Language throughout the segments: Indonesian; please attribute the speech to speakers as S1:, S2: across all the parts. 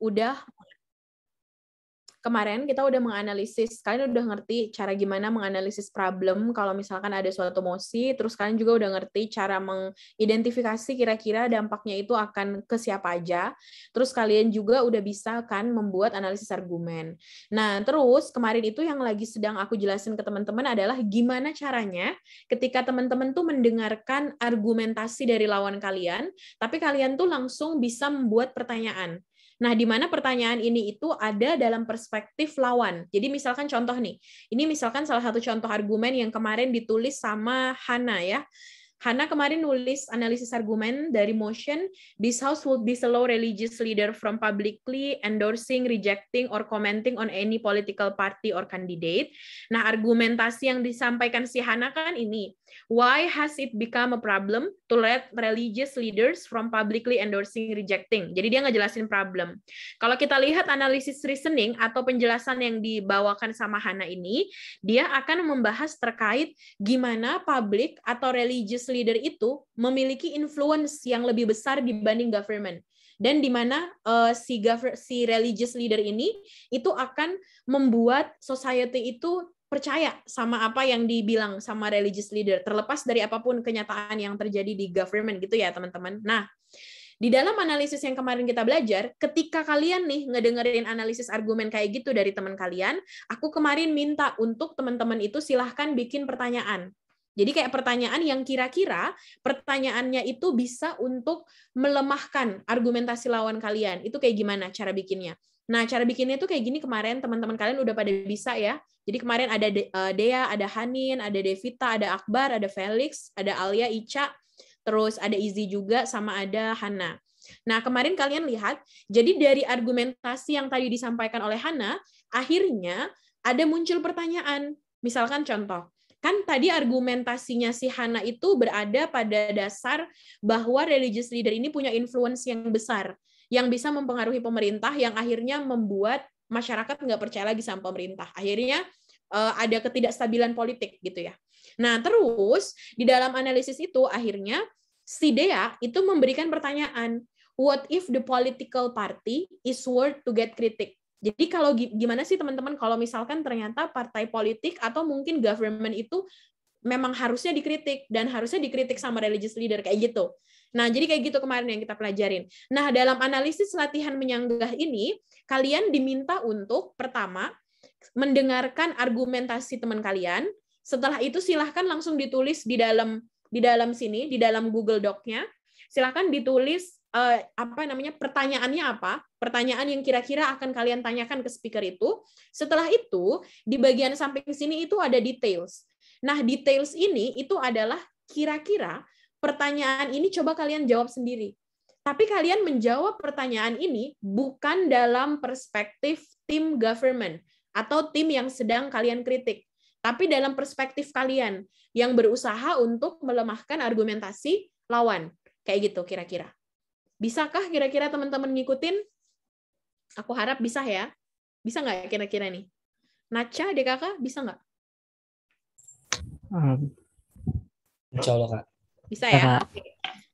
S1: udah kemarin kita udah menganalisis, kalian udah ngerti cara gimana menganalisis problem kalau misalkan ada suatu mosi, terus kalian juga udah ngerti cara mengidentifikasi kira-kira dampaknya itu akan ke siapa aja. Terus kalian juga udah bisa kan membuat analisis argumen. Nah, terus kemarin itu yang lagi sedang aku jelasin ke teman-teman adalah gimana caranya ketika teman-teman tuh mendengarkan argumentasi dari lawan kalian, tapi kalian tuh langsung bisa membuat pertanyaan Nah, di mana pertanyaan ini itu ada dalam perspektif lawan. Jadi misalkan contoh nih, ini misalkan salah satu contoh argumen yang kemarin ditulis sama Hana ya. Hana kemarin nulis analisis argumen dari motion, this house would be slow religious leader from publicly endorsing, rejecting, or commenting on any political party or candidate. Nah, argumentasi yang disampaikan si Hana kan ini, Why has it become a problem to let religious leaders from publicly endorsing rejecting? Jadi dia ngejelasin problem. Kalau kita lihat analisis reasoning atau penjelasan yang dibawakan sama Hana ini, dia akan membahas terkait gimana publik atau religious leader itu memiliki influence yang lebih besar dibanding government dan di mana uh, si si religious leader ini itu akan membuat society itu percaya sama apa yang dibilang sama religious leader terlepas dari apapun kenyataan yang terjadi di government gitu ya teman-teman. Nah, di dalam analisis yang kemarin kita belajar, ketika kalian nih ngedengerin analisis argumen kayak gitu dari teman kalian, aku kemarin minta untuk teman-teman itu silahkan bikin pertanyaan. Jadi kayak pertanyaan yang kira-kira pertanyaannya itu bisa untuk melemahkan argumentasi lawan kalian. Itu kayak gimana cara bikinnya? Nah, cara bikinnya tuh kayak gini kemarin teman-teman kalian udah pada bisa ya. Jadi kemarin ada De eh, Dea, ada Hanin, ada Devita, ada Akbar, ada Felix, ada Alia, Ica, terus ada Izzy juga sama ada Hana. Nah, kemarin kalian lihat, jadi dari argumentasi yang tadi disampaikan oleh Hana, akhirnya ada muncul pertanyaan. Misalkan contoh, kan tadi argumentasinya si Hana itu berada pada dasar bahwa religious leader ini punya influence yang besar yang bisa mempengaruhi pemerintah yang akhirnya membuat masyarakat nggak percaya lagi sama pemerintah. Akhirnya eh, ada ketidakstabilan politik gitu ya. Nah, terus di dalam analisis itu akhirnya si Dea itu memberikan pertanyaan, what if the political party is worth to get critic? Jadi kalau gimana sih teman-teman kalau misalkan ternyata partai politik atau mungkin government itu memang harusnya dikritik dan harusnya dikritik sama religious leader kayak gitu. Nah, jadi kayak gitu kemarin yang kita pelajarin. Nah, dalam analisis latihan menyanggah ini, kalian diminta untuk pertama mendengarkan argumentasi teman kalian. Setelah itu silahkan langsung ditulis di dalam di dalam sini, di dalam Google Doc-nya. Silahkan ditulis eh, apa namanya pertanyaannya apa, pertanyaan yang kira-kira akan kalian tanyakan ke speaker itu. Setelah itu di bagian samping sini itu ada details. Nah, details ini itu adalah kira-kira Pertanyaan ini coba kalian jawab sendiri. Tapi kalian menjawab pertanyaan ini bukan dalam perspektif tim government atau tim yang sedang kalian kritik, tapi dalam perspektif kalian yang berusaha untuk melemahkan argumentasi lawan. Kayak gitu kira-kira. Bisakah kira-kira teman-teman ngikutin? Aku harap bisa ya. Bisa nggak kira-kira nih? Naca, DKK, bisa nggak?
S2: Um, insya Allah, Kak. Bisa ya? Okay.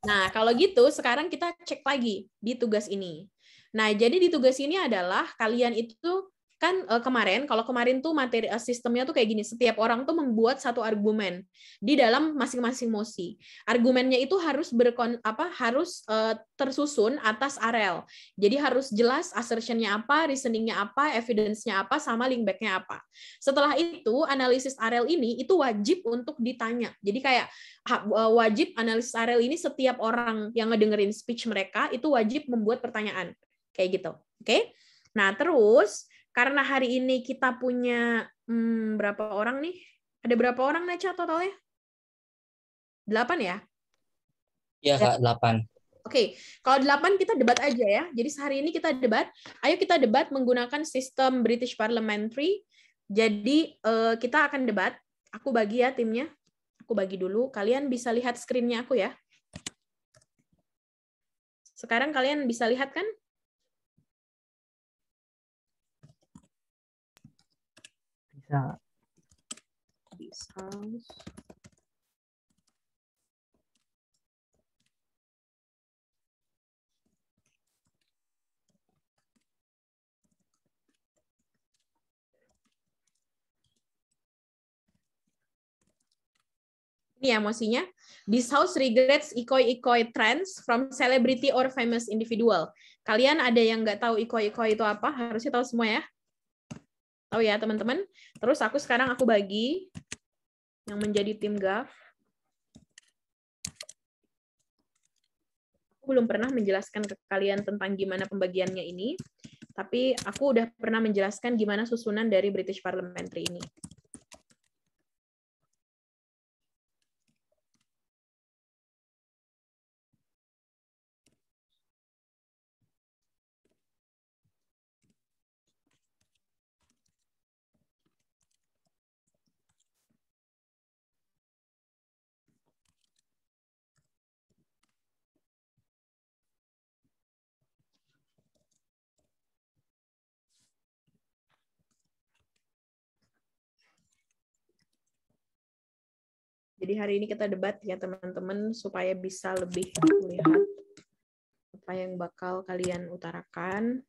S1: Nah, kalau gitu sekarang kita cek lagi di tugas ini. Nah, jadi di tugas ini adalah kalian itu kan uh, kemarin kalau kemarin tuh materi uh, sistemnya tuh kayak gini setiap orang tuh membuat satu argumen di dalam masing-masing mosi argumennya itu harus berkon apa harus uh, tersusun atas arel jadi harus jelas assertionnya apa reasoningnya apa evidence-nya apa sama link back-nya apa setelah itu analisis arel ini itu wajib untuk ditanya jadi kayak wajib analisis arel ini setiap orang yang ngedengerin speech mereka itu wajib membuat pertanyaan kayak gitu oke okay? nah terus karena hari ini kita punya hmm, berapa orang nih? Ada berapa orang Neca totalnya? Delapan ya?
S3: Iya kak, delapan.
S1: Oke, okay. kalau delapan kita debat aja ya. Jadi sehari ini kita debat. Ayo kita debat menggunakan sistem British Parliamentary. Jadi uh, kita akan debat. Aku bagi ya timnya. Aku bagi dulu. Kalian bisa lihat screen aku ya.
S2: Sekarang kalian bisa lihat kan? bisa bisa ini emosinya. This house regrets
S1: ikoi-ikoi trends from celebrity or famous individual. Kalian ada yang nggak tahu ikoi-ikoi itu apa? Harusnya tahu semua ya tahu oh ya teman-teman. Terus aku sekarang aku bagi yang menjadi tim GAF. Aku belum pernah menjelaskan ke kalian tentang gimana pembagiannya ini, tapi aku udah pernah menjelaskan gimana susunan dari British Parliamentary ini.
S2: Jadi hari ini kita debat ya teman-teman supaya
S1: bisa lebih melihat apa yang bakal kalian utarakan.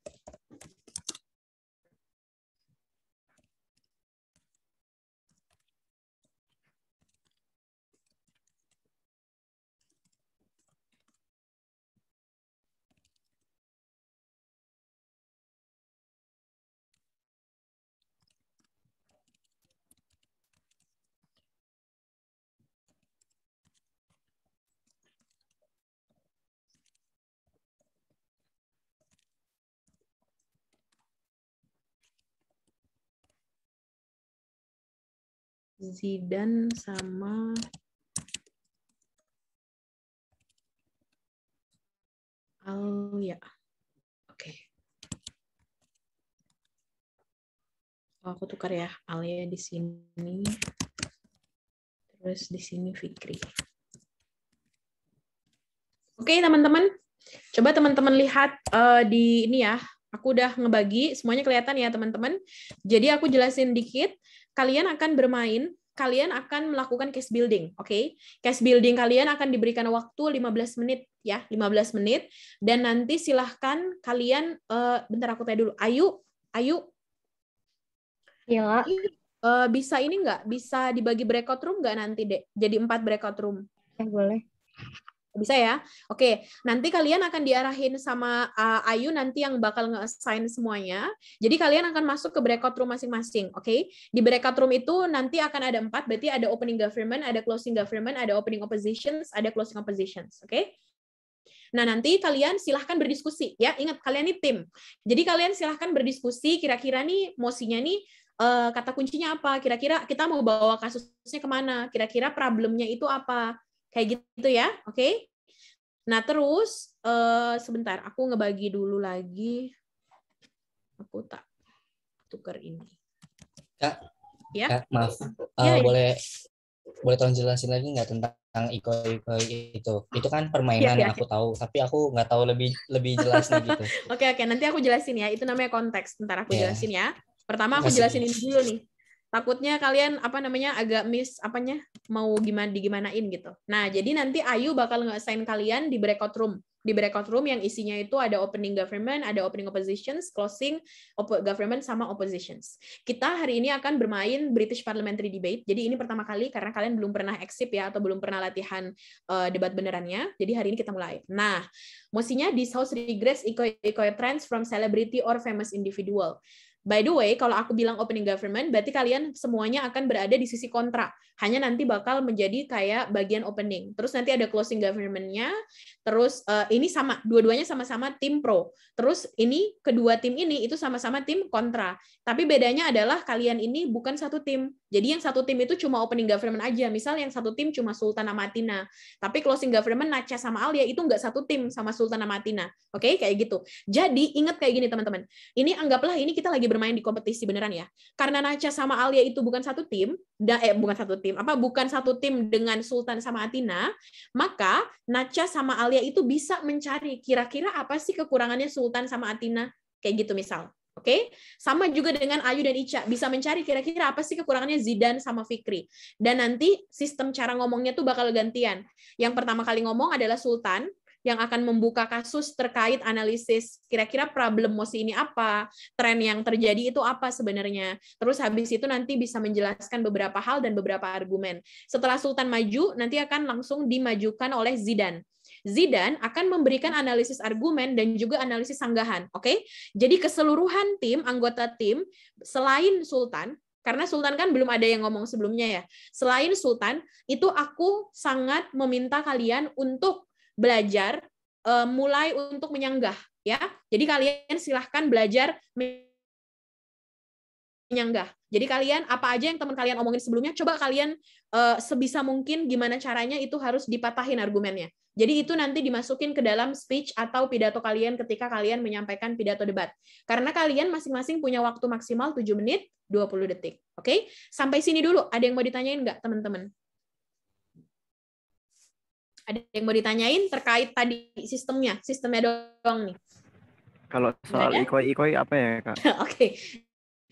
S2: Zidan sama Al ya. Oke. Okay.
S1: Oh, aku tukar ya Alia di sini. Terus di sini Fikri. Oke, okay, teman-teman. Coba teman-teman lihat uh, di ini ya, Aku udah ngebagi, semuanya kelihatan ya teman-teman. Jadi aku jelasin dikit, kalian akan bermain, kalian akan melakukan case building, oke? Okay? Case building kalian akan diberikan waktu 15 menit ya, 15 menit dan nanti silahkan kalian uh, bentar aku tanya dulu. Ayu, Ayu. Iya. Uh, bisa ini nggak? Bisa dibagi breakout room nggak nanti, Dek? Jadi empat breakout room. Ya, boleh. Bisa ya? Oke, nanti kalian akan diarahin sama uh, Ayu nanti yang bakal nge-assign semuanya. Jadi kalian akan masuk ke breakout room masing-masing, oke? okay? Di breakout room itu nanti akan ada empat, berarti ada opening government, ada closing government, ada opening oppositions, ada closing oppositions, oke? Okay? Nah, nanti kalian silahkan berdiskusi ya. Ingat, kalian ini tim. Jadi kalian silahkan berdiskusi kira-kira nih mosinya nih eh, kata kuncinya apa? Kira-kira kita mau bawa kasusnya kemana? Kira-kira problemnya itu apa? Kayak gitu ya, oke? Okay? Nah, terus uh, sebentar, aku ngebagi dulu lagi. Aku tak tuker ini. Kak, ya?
S3: Kak maaf. Uh, ya, eh, ya. Boleh boleh tolong jelasin lagi nggak tentang iko iko itu? Itu kan permainan ya, ya. aku ya. tahu, tapi aku nggak tahu lebih lebih jelasnya gitu.
S1: Oke, oke. Nanti aku jelasin ya. Itu namanya konteks. Ntar aku ya. jelasin ya. Pertama aku Masih. jelasin ini dulu nih takutnya kalian apa namanya agak miss apanya mau gimana digimanain gitu. Nah, jadi nanti Ayu bakal nge-assign kalian di breakout room. Di breakout room yang isinya itu ada opening government, ada opening oppositions, closing op government sama oppositions. Kita hari ini akan bermain British Parliamentary Debate. Jadi ini pertama kali karena kalian belum pernah exit ya atau belum pernah latihan uh, debat benerannya. Jadi hari ini kita mulai. Nah, mosinya this house regress eco eco trends from celebrity or famous individual. By the way, kalau aku bilang opening government, berarti kalian semuanya akan berada di sisi kontrak. Hanya nanti bakal menjadi kayak bagian opening. Terus nanti ada closing government-nya, terus uh, ini sama dua-duanya sama-sama tim pro terus ini kedua tim ini itu sama-sama tim kontra tapi bedanya adalah kalian ini bukan satu tim jadi yang satu tim itu cuma opening government aja misal yang satu tim cuma Sultan Amatina tapi closing government naca sama Alia itu nggak satu tim sama Sultan Amatina oke okay? kayak gitu jadi ingat kayak gini teman-teman ini anggaplah ini kita lagi bermain di kompetisi beneran ya karena naca sama Alia itu bukan satu tim da, eh bukan satu tim apa bukan satu tim dengan Sultan sama Atina maka naca sama Alia Arya itu bisa mencari kira-kira apa sih kekurangannya Sultan sama Atina kayak gitu misal. Oke, okay? sama juga dengan Ayu dan Ica bisa mencari kira-kira apa sih kekurangannya Zidan sama Fikri. Dan nanti sistem cara ngomongnya tuh bakal gantian. Yang pertama kali ngomong adalah Sultan, yang akan membuka kasus terkait analisis kira-kira problem mosi ini apa, tren yang terjadi itu apa sebenarnya. Terus habis itu nanti bisa menjelaskan beberapa hal dan beberapa argumen. Setelah Sultan maju, nanti akan langsung dimajukan oleh Zidan. Zidan akan memberikan analisis argumen dan juga analisis sanggahan, oke? Okay? Jadi keseluruhan tim, anggota tim selain Sultan karena Sultan kan belum ada yang ngomong sebelumnya ya. Selain Sultan, itu aku sangat meminta kalian untuk belajar uh, mulai untuk menyanggah ya. Jadi kalian silahkan belajar nyanggah. Jadi kalian apa aja yang teman kalian omongin sebelumnya, coba kalian uh, sebisa mungkin gimana caranya itu harus dipatahin argumennya. Jadi itu nanti dimasukin ke dalam speech atau pidato kalian ketika kalian menyampaikan pidato debat. Karena kalian masing-masing punya waktu maksimal 7 menit 20 detik. Oke? Okay? Sampai sini dulu. Ada yang mau ditanyain nggak teman-teman? Ada yang mau ditanyain terkait tadi sistemnya, sistemnya doang nih.
S4: Kalau soal ikoi-ikoi apa ya, Kak? Oke.
S1: okay.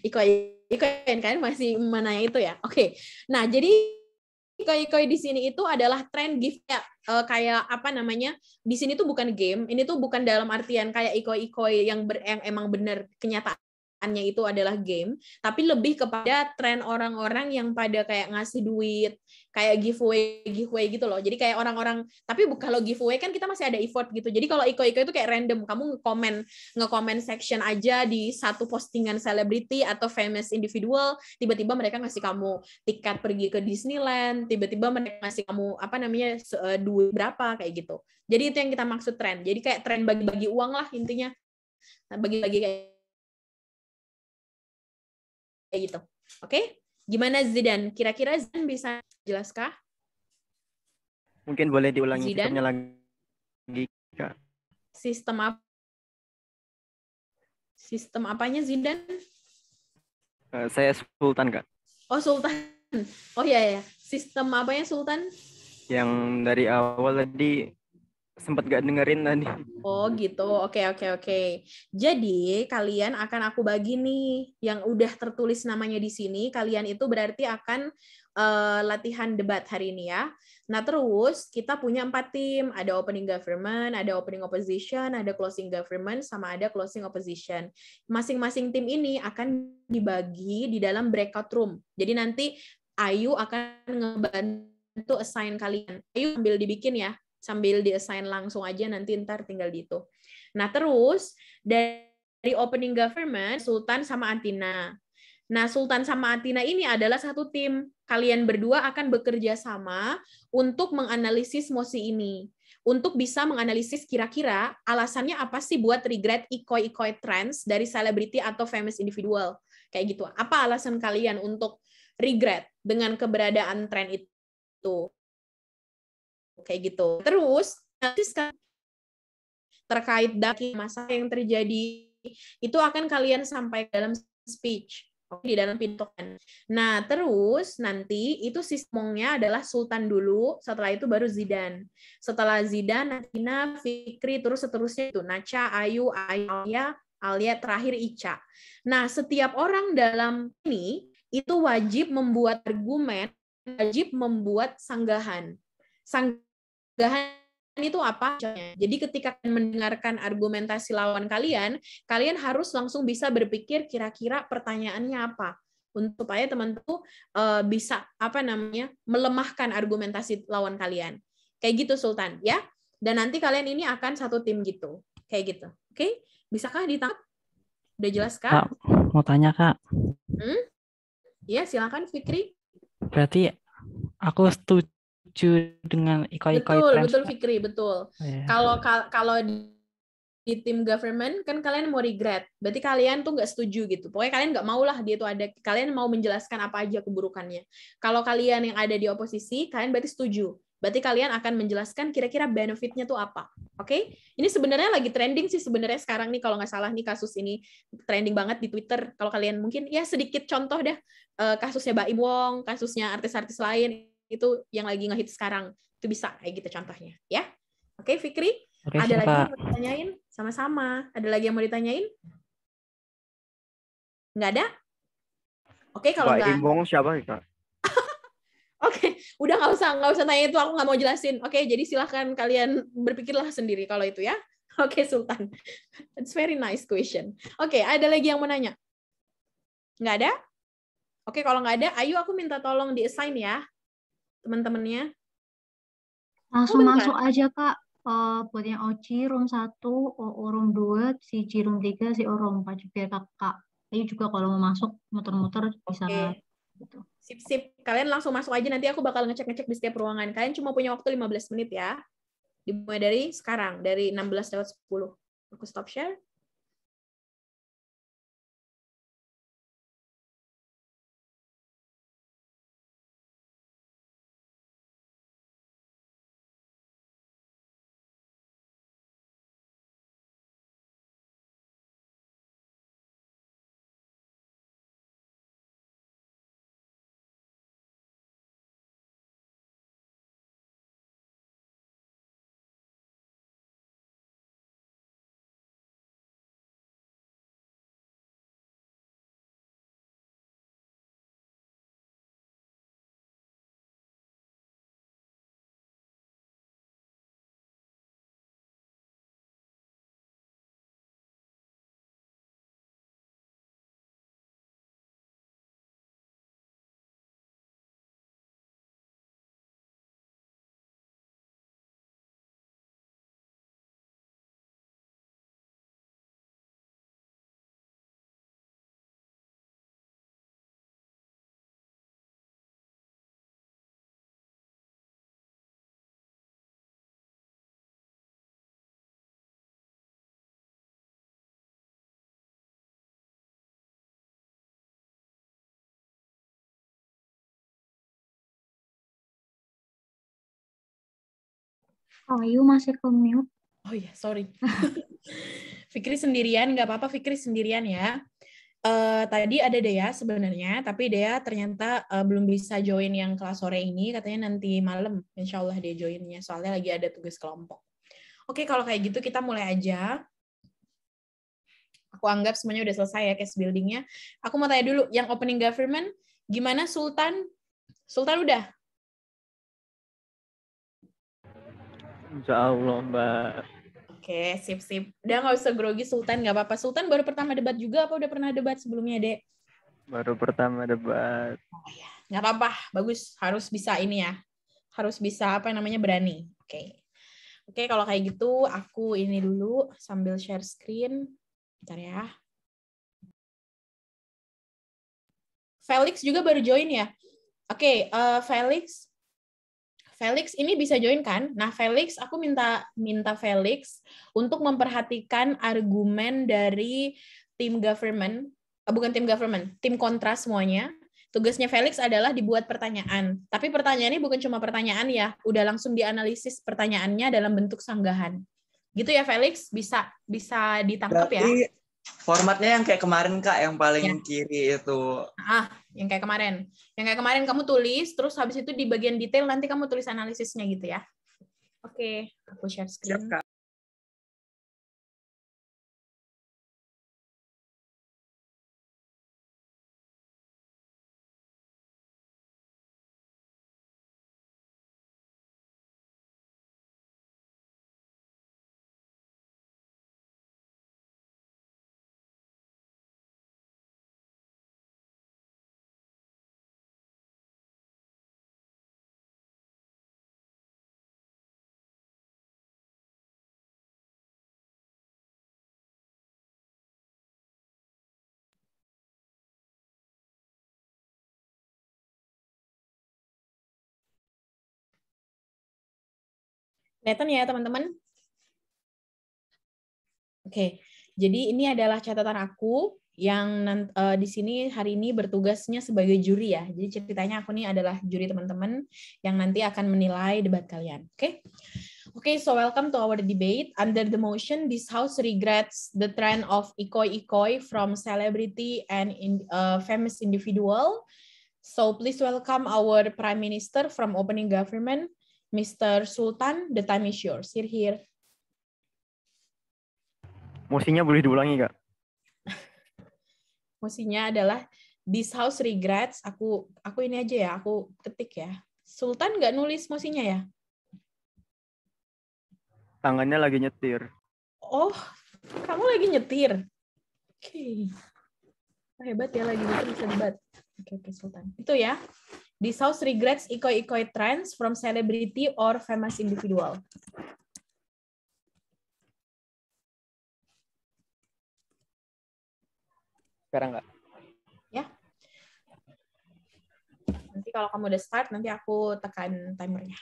S1: Iko Iko kan, kan masih mana itu ya. Oke. Okay. Nah, jadi Iko Iko di sini itu adalah tren gift ya, uh, kayak apa namanya? Di sini tuh bukan game, ini tuh bukan dalam artian kayak Iko Iko yang, ber, yang emang bener kenyataan kesannya itu adalah game, tapi lebih kepada tren orang-orang yang pada kayak ngasih duit, kayak giveaway giveaway gitu loh. Jadi kayak orang-orang tapi kalau giveaway kan kita masih ada effort gitu. Jadi kalau iko-iko itu kayak random, kamu nge-comment nge section aja di satu postingan selebriti atau famous individual, tiba-tiba mereka ngasih kamu tiket pergi ke Disneyland, tiba-tiba mereka ngasih kamu apa namanya eh, duit berapa kayak gitu. Jadi itu yang kita maksud tren. Jadi kayak tren bagi-bagi uang lah intinya. Nah, bagi-bagi kayak kayak gitu. Oke? Okay? Gimana Zidan? Kira-kira Zidan bisa jelaskah?
S4: Mungkin boleh diulangi sistemnya lagi, Kak.
S1: Sistem apa? Sistem apanya Zidan?
S4: Uh, saya Sultan, Kak.
S1: Oh, Sultan. Oh iya ya. Sistem apanya Sultan?
S4: Yang dari awal tadi sempat gak dengerin tadi.
S1: Oh gitu, oke okay, oke okay, oke. Okay. Jadi kalian akan aku bagi nih yang udah tertulis namanya di sini. Kalian itu berarti akan uh, latihan debat hari ini ya. Nah terus kita punya empat tim, ada opening government, ada opening opposition, ada closing government, sama ada closing opposition. Masing-masing tim ini akan dibagi di dalam breakout room. Jadi nanti Ayu akan ngebantu assign kalian. Ayu ambil dibikin ya sambil diassign langsung aja nanti ntar tinggal di itu. Nah terus dari opening government Sultan sama Antina. Nah Sultan sama Antina ini adalah satu tim. Kalian berdua akan bekerja sama untuk menganalisis mosi ini untuk bisa menganalisis kira-kira alasannya apa sih buat regret ikoi-ikoi trends dari selebriti atau famous individual. Kayak gitu. Apa alasan kalian untuk regret dengan keberadaan tren itu? kayak gitu terus nanti terkait daki masa yang terjadi itu akan kalian sampai dalam speech di dalam pintu. Kan. Nah, terus nanti itu sistemnya adalah Sultan dulu, setelah itu baru Zidan. Setelah Zidan, Natina, Fikri, terus seterusnya itu Naca, Ayu, Alia, Alia terakhir Ica. Nah, setiap orang dalam ini itu wajib membuat argumen, wajib membuat sanggahan. Sang pencegahan itu apa? Jadi ketika mendengarkan argumentasi lawan kalian, kalian harus langsung bisa berpikir kira-kira pertanyaannya apa untuk supaya teman tuh eh, bisa apa namanya melemahkan argumentasi lawan kalian. Kayak gitu Sultan, ya. Dan nanti kalian ini akan satu tim gitu. Kayak gitu. Oke? Okay? Bisakah ditangkap? Udah jelas, Kak? Kak
S5: mau tanya, Kak.
S1: Hmm? Ya, silakan Fikri.
S5: Berarti aku setuju setuju dengan iko ikoi betul betul
S1: Fikri betul oh, iya. kalau yeah. kalau di tim government kan kalian mau regret. Berarti kalian tuh nggak setuju gitu. Pokoknya kalian nggak mau lah dia tuh ada. Kalian mau menjelaskan apa aja keburukannya. Kalau kalian yang ada di oposisi, kalian berarti setuju. Berarti kalian akan menjelaskan kira-kira benefitnya tuh apa. Oke? Okay? Ini sebenarnya lagi trending sih sebenarnya sekarang nih kalau nggak salah nih kasus ini trending banget di Twitter. Kalau kalian mungkin ya sedikit contoh deh eh, kasusnya Baim Wong, kasusnya artis-artis lain itu yang lagi ngehit sekarang itu bisa kayak gitu contohnya ya oke Fikri
S2: Oke,
S4: ada siapa? lagi yang mau
S1: ditanyain sama-sama ada lagi yang mau ditanyain nggak ada oke okay, kalau nggak
S4: Imbong siapa kak
S1: Oke, udah nggak usah nggak usah tanya itu, aku nggak mau jelasin. Oke, jadi silahkan kalian berpikirlah sendiri kalau itu ya. Oke, Sultan. It's very nice question. Oke, ada lagi yang mau nanya? Nggak ada? Oke, kalau nggak ada, ayo aku minta tolong di-assign ya teman-temannya?
S6: Langsung oh, masuk aja kak. Uh, buat yang Oci room 1, OO room 2, si C room 3, si O room 4 biar kakak. Ayo juga kalau mau masuk muter-muter bisa gitu. Sip sip.
S1: Kalian langsung masuk aja nanti aku bakal ngecek-ngecek di setiap ruangan. Kalian cuma punya waktu 15 menit ya. Dimulai
S2: dari sekarang dari 16 lewat 10. Aku stop share. Ayu oh, masih ke mute. Oh iya, sorry. Fikri sendirian, nggak apa-apa Fikri sendirian
S1: ya. Uh, tadi ada Dea sebenarnya, tapi Dea ternyata uh, belum bisa join yang kelas sore ini, katanya nanti malam. Insya Allah dia joinnya, soalnya lagi ada tugas kelompok. Oke, kalau kayak gitu kita mulai aja. Aku anggap semuanya udah selesai ya case buildingnya. Aku mau tanya dulu, yang opening government, gimana Sultan? Sultan udah?
S2: Insya Allah
S4: Mbak.
S1: Oke, sip sip. Udah nggak usah grogi Sultan, nggak apa-apa. Sultan baru pertama debat juga apa udah pernah debat sebelumnya, Dek?
S4: Baru pertama debat. Oh
S1: ya, nggak apa-apa. Bagus, harus bisa ini ya. Harus bisa apa yang namanya berani.
S6: Oke. Oke,
S1: kalau kayak gitu aku ini dulu sambil share screen. Bentar ya. Felix juga baru join ya. Oke, okay, uh, eh, Felix, Felix ini bisa join kan? Nah, Felix aku minta minta Felix untuk memperhatikan argumen dari tim government, eh, bukan tim government, tim kontras semuanya. Tugasnya Felix adalah dibuat pertanyaan. Tapi pertanyaannya bukan cuma pertanyaan ya, udah langsung dianalisis pertanyaannya dalam bentuk sanggahan. Gitu ya Felix, bisa bisa ditangkap ya?
S3: Formatnya yang kayak kemarin kak, yang paling ya. kiri itu.
S1: Ah, yang kayak kemarin. Yang kayak kemarin kamu tulis,
S2: terus habis itu di bagian detail nanti kamu tulis analisisnya gitu ya. Oke, aku share screen. Siap, kak. Kelihatan ya, teman-teman? Oke, jadi ini adalah catatan aku
S1: yang uh, di sini hari ini bertugasnya sebagai juri ya. Jadi ceritanya aku nih adalah juri teman-teman yang nanti akan menilai debat kalian. Oke. Oke, okay, so welcome to our debate. Under the motion, this house regrets the trend of ikoi-ikoi from celebrity and in, uh, famous individual. So please welcome our prime minister from opening government, Mr. Sultan, the time is yours. Here, here.
S4: Musinya boleh diulangi, Kak?
S1: Musinya adalah this house regrets. Aku aku ini aja ya, aku ketik ya. Sultan nggak nulis musinya ya?
S4: Tangannya lagi nyetir.
S1: Oh, kamu lagi nyetir? Oke. Okay. Hebat ya lagi nyetir bisa debat.
S7: Oke, okay, okay, Sultan.
S1: Itu ya. Dishouse regrets ikoi-ikoi trends from celebrity or famous individual.
S4: Sekarang enggak?
S2: Ya. Nanti kalau
S1: kamu udah start, nanti aku tekan timernya.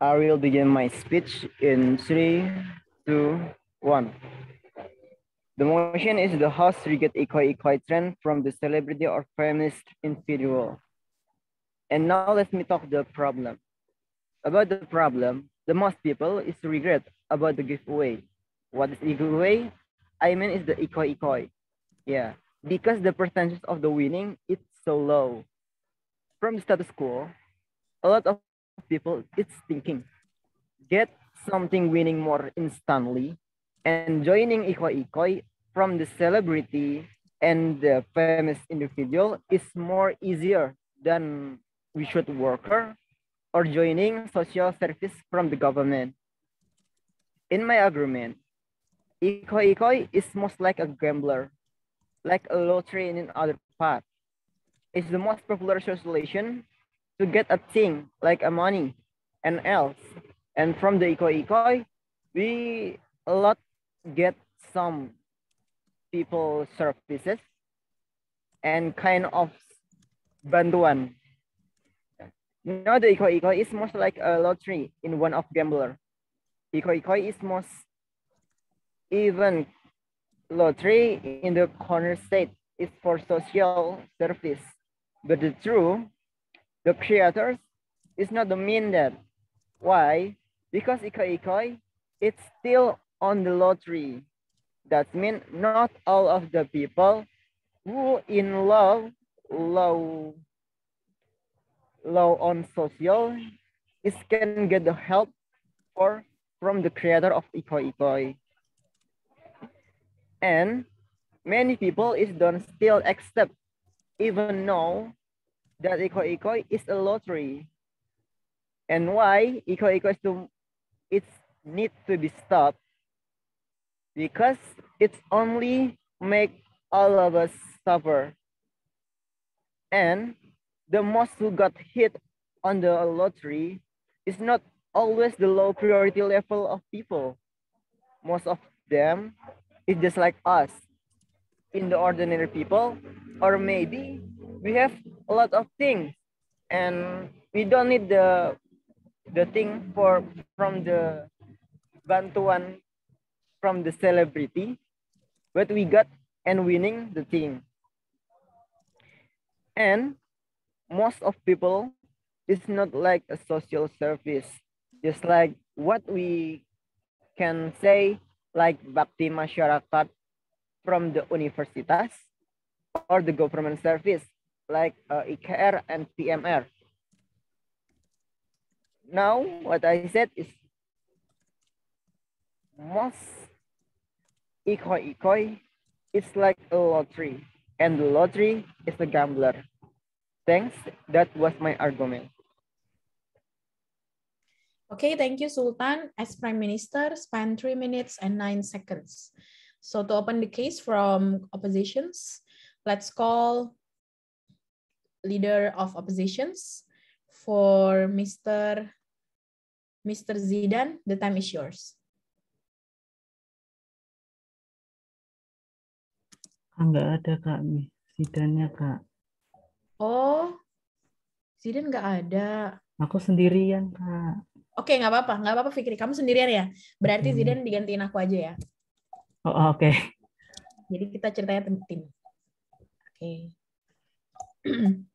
S4: I will begin my speech in three, two, one. The motion is the house regret equal trend from the celebrity or feminist individual. And now let me talk the problem. About the problem, the most people is regret about the giveaway. What is giveaway? I mean is the equal Yeah, because the percentage of the winning is so low. From the status quo, a lot of people it's thinking, get something winning more instantly and joining Iko Ikoi from the celebrity and the famous individual is more easier than we should worker or joining social service from the government. In my argument, Iko Ikoi is most like a gambler, like a lottery in another part. It's the most popular solution to get a thing like a money and else. And from the Iko Ikoi, we a lot get some people services and kind of bantuan. Now the Iko Iko is most like a lottery in one of gambler. Iko Iko is most even lottery in the corner state is for social service. But the true, the creators is not the mean that. Why? Because Iko Iko, it's still on the lottery. That means not all of the people who in love, low, low on social, is can get the help for from the creator of Ikoi Ikoi. And many people is don't still accept even know that Ikoi Ikoi is a lottery. And why Ikoi Ikoi is to, it's need to be stopped because it's only make all of us suffer. And the most who got hit on the lottery is not always the low priority level of people. Most of them is just like us, in the ordinary people, or maybe we have a lot of things and we don't need the the thing for from the bantuan from the celebrity, what we got and winning the team. And most of people is not like a social service, just like what we can say like bakti masyarakat from the universitas or the government service like uh, IKR and PMR. Now, what I said is most Ikoy Ikoy is like a lottery, and the lottery is a gambler. Thanks, that was my argument.
S1: Okay, thank you, Sultan. As Prime Minister, spend three minutes and nine seconds. So to open the case from oppositions, let's call
S2: leader of oppositions for Mr. Mr. Zidan. The time is yours.
S5: Enggak ah, ada Kak, nih sidannya Kak.
S1: Oh, siden nggak ada.
S5: Aku sendirian Kak.
S1: Oke, nggak apa-apa, nggak apa-apa Fikri. Kamu sendirian ya. Berarti hmm. Zidan digantiin aku aja ya.
S5: Oh, oh oke. Okay.
S2: Jadi kita ceritanya tim. Oke. Okay.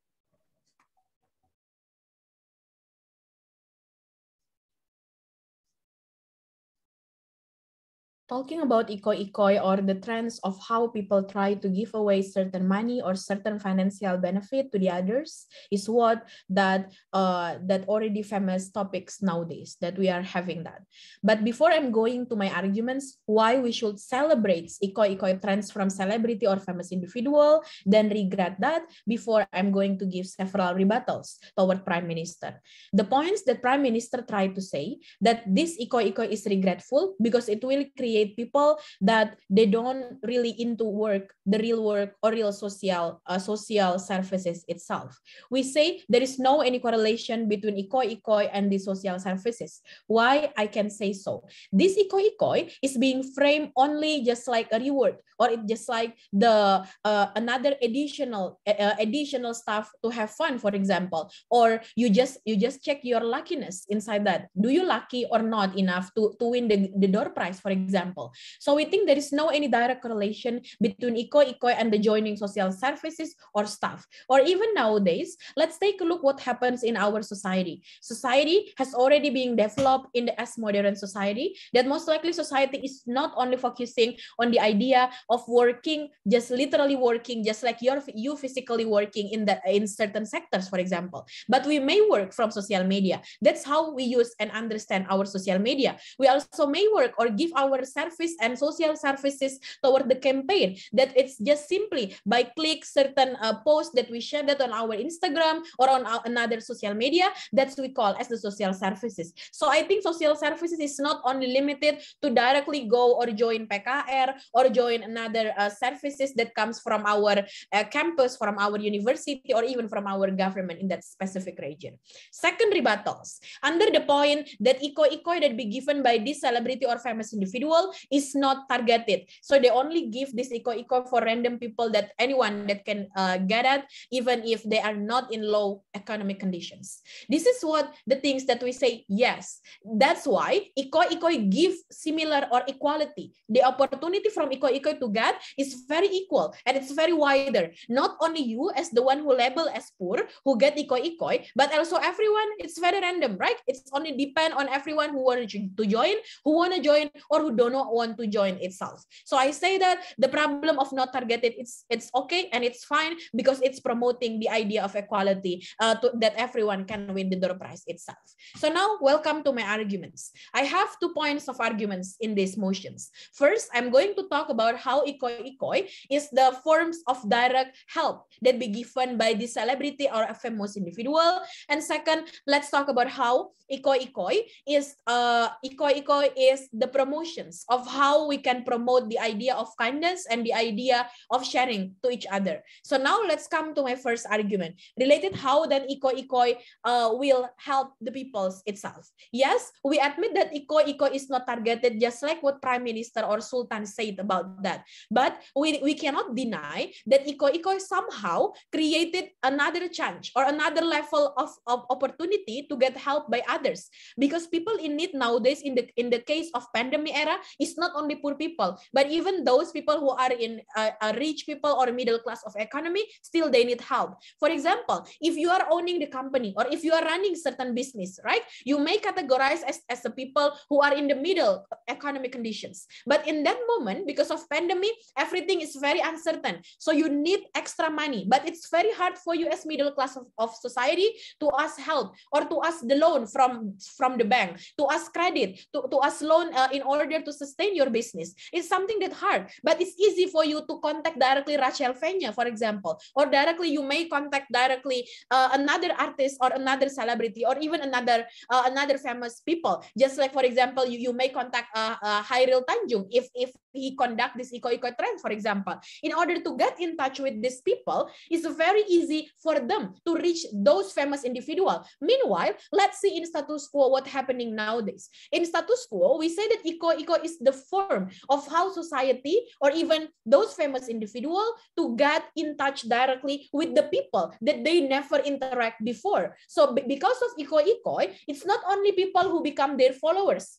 S2: talking about eco-eco or the
S1: trends of how people try to give away certain money or certain financial benefit to the others is what that uh, that already famous topics nowadays that we are having that. But before I'm going to my arguments, why we should celebrate eco-eco trends from celebrity or famous individual, then regret that before I'm going to give several rebuttals toward prime minister. The points that prime minister tried to say that this eco-eco is regretful because it will create educate people that they don't really into work, the real work or real social uh, social services itself. We say there is no any correlation between ikoi ikoi and the social services. Why I can say so? This ikoi ikoi is being framed only just like a reward or it just like the uh, another additional uh, uh, additional stuff to have fun, for example, or you just you just check your luckiness inside that. Do you lucky or not enough to to win the the door prize, for example? example. So we think there is no any direct correlation between ICOI, ICOI and the joining social services or staff. Or even nowadays, let's take a look what happens in our society. Society has already been developed in the as modern society that most likely society is not only focusing on the idea of working, just literally working, just like you're, you physically working in, the, in certain sectors, for example. But we may work from social media. That's how we use and understand our social media. We also may work or give ourselves service and social services toward the campaign that it's just simply by click certain uh, posts that we share that on our instagram or on our, another social media that's we call as the social services so i think social services is not only limited to directly go or join pkr or join another uh, services that comes from our uh, campus from our university or even from our government in that specific region second rebuttals under the point that eco eco that be given by this celebrity or famous individual is not targeted. So they only give this eco eco for random people that anyone that can uh, get it, even if they are not in low economic conditions. This is what the things that we say yes. That's why eco eco give similar or equality. The opportunity from eco eco to get is very equal and it's very wider. Not only you as the one who label as poor who get eco eco, but also everyone. It's very random, right? It's only depend on everyone who want to join, who want to join, or who don't do not want to join itself. So I say that the problem of not targeted it's it's okay and it's fine because it's promoting the idea of equality uh, to, that everyone can win the door prize itself. So now welcome to my arguments. I have two points of arguments in these motions. First, I'm going to talk about how ikoi ikoi is the forms of direct help that be given by the celebrity or a famous individual. And second, let's talk about how ikoi ikoi is uh, ikoi ikoi is the promotions of how we can promote the idea of kindness and the idea of sharing to each other. So now let's come to my first argument related how then Eco Eco uh, will help the peoples itself. Yes, we admit that Eco Eco is not targeted just like what Prime Minister or Sultan said about that. But we, we cannot deny that Eco Eco somehow created another chance or another level of, of opportunity to get help by others because people in need nowadays in the in the case of pandemic era is not only poor people, but even those people who are in uh, a rich people or middle class of economy, still they need help. For example, if you are owning the company or if you are running certain business, right, you may categorize as, as the people who are in the middle economic conditions. But in that moment, because of pandemic, everything is very uncertain. So you need extra money, but it's very hard for you as middle class of, of society to ask help or to ask the loan from, from the bank, to ask credit, to, to ask loan uh, in order to sustain your business. It's something that hard, but it's easy for you to contact directly Rachel Fenya, for example, or directly you may contact directly uh, another artist or another celebrity or even another uh, another famous people. Just like for example, you, you may contact uh, uh, Hairil Tanjung if if he conduct this eco-eco trend, for example. In order to get in touch with these people, it's very easy for them to reach those famous individual. Meanwhile, let's see in status quo what happening nowadays. In status quo, we say that eco-eco is the form of how society or even those famous individual to get in touch directly with the people that they never interact before. So because of eco-eco, it's not only people who become their followers,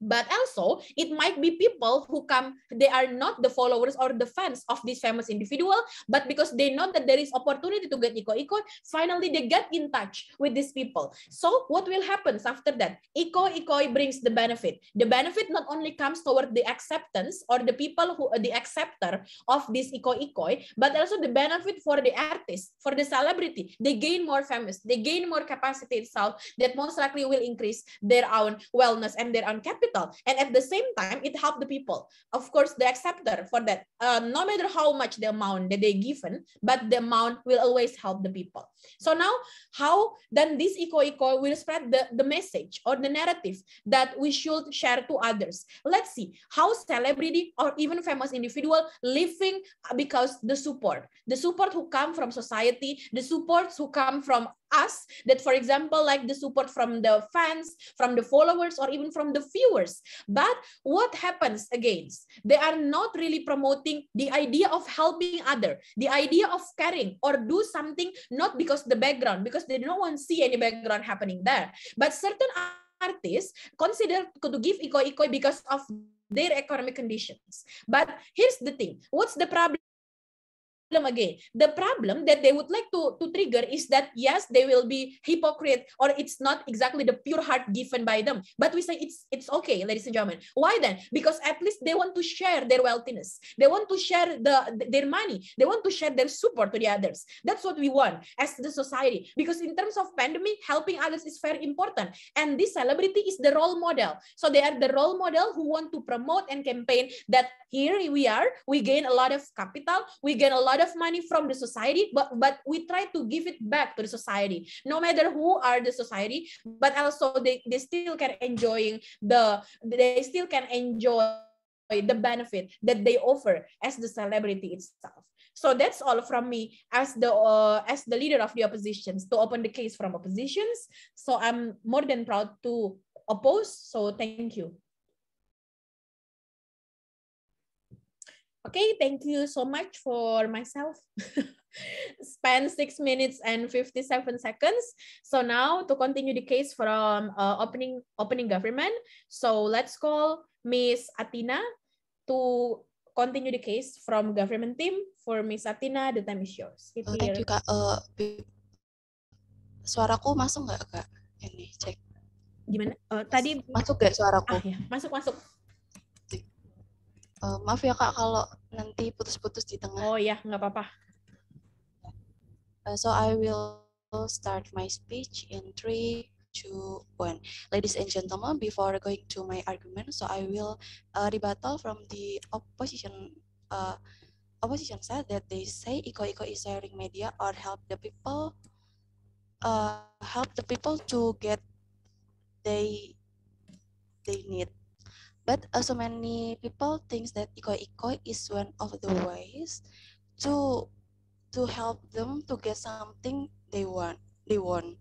S1: but also it might be people who come they are not the followers or the fans of this famous individual but because they know that there is opportunity to get eco eco finally they get in touch with these people so what will happen after that eco eco brings the benefit the benefit not only comes toward the acceptance or the people who are the acceptor of this eco eco but also the benefit for the artist for the celebrity they gain more famous they gain more capacity itself that most likely will increase their own wellness and their own capital capital and at the same time it helped the people of course the acceptor for that uh, no matter how much the amount that they given but the amount will always help the people so now how then this eco eco will spread the, the message or the narrative that we should share to others let's see how celebrity or even famous individual living because the support the support who come from society the supports who come from us that for example like the support from the fans from the followers or even from the viewers but what happens against they are not really promoting the idea of helping other the idea of caring or do something not because the background because they don't want to see any background happening there but certain artists consider to give eco eco because of their economic conditions but here's the thing what's the problem again the problem that they would like to to trigger is that yes they will be hypocrite or it's not exactly the pure heart given by them but we say it's it's okay ladies and gentlemen why then because at least they want to share their wealthiness they want to share the their money they want to share their support to the others that's what we want as the society because in terms of pandemic helping others is very important and this celebrity is the role model so they are the role model who want to promote and campaign that here we are we gain a lot of capital we gain a lot lot of money from the society, but, but we try to give it back to the society, no matter who are the society, but also they, they still can enjoying the, they still can enjoy the benefit that they offer as the celebrity itself. So that's all from me as the uh, as the leader of the oppositions to open the case from oppositions. So I'm more than proud to oppose. So thank you. okay thank you so much for myself spend six minutes and fifty-seven seconds so now to continue the case from uh, opening opening government so let's call miss atina to continue the case from government team for miss atina the time is yours oh, thank you kak uh,
S8: suaraku masuk nggak kak ini cek gimana uh, tadi masuk nggak suaraku ah, ya. masuk masuk Uh, maaf ya kak kalau nanti putus-putus di tengah. Oh iya, nggak apa-apa. Uh, so I will start my speech in three, two, one. Ladies and gentlemen, before going to my argument, so I will uh, rebuttal from the opposition uh, opposition side that they say Iko Iko is sharing media or help the people uh, help the people to get they they need. But also uh, many people thinks that Iko-Iko is one of the ways to to help them to get something they want they want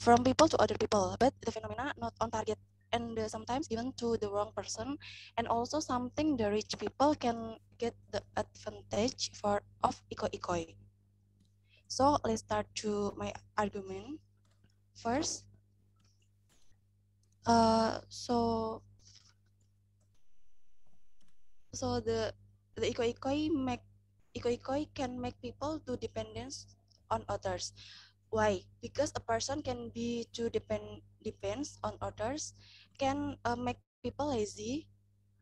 S8: from people to other people but the phenomena not on target and uh, sometimes given to the wrong person and also something the rich people can get the advantage for of eco-eco. so let's start to my argument first uh, so so the the ikoi make ikoi ikoi can make people to dependence on others. Why? Because a person can be too depend depends on others, can uh, make people lazy,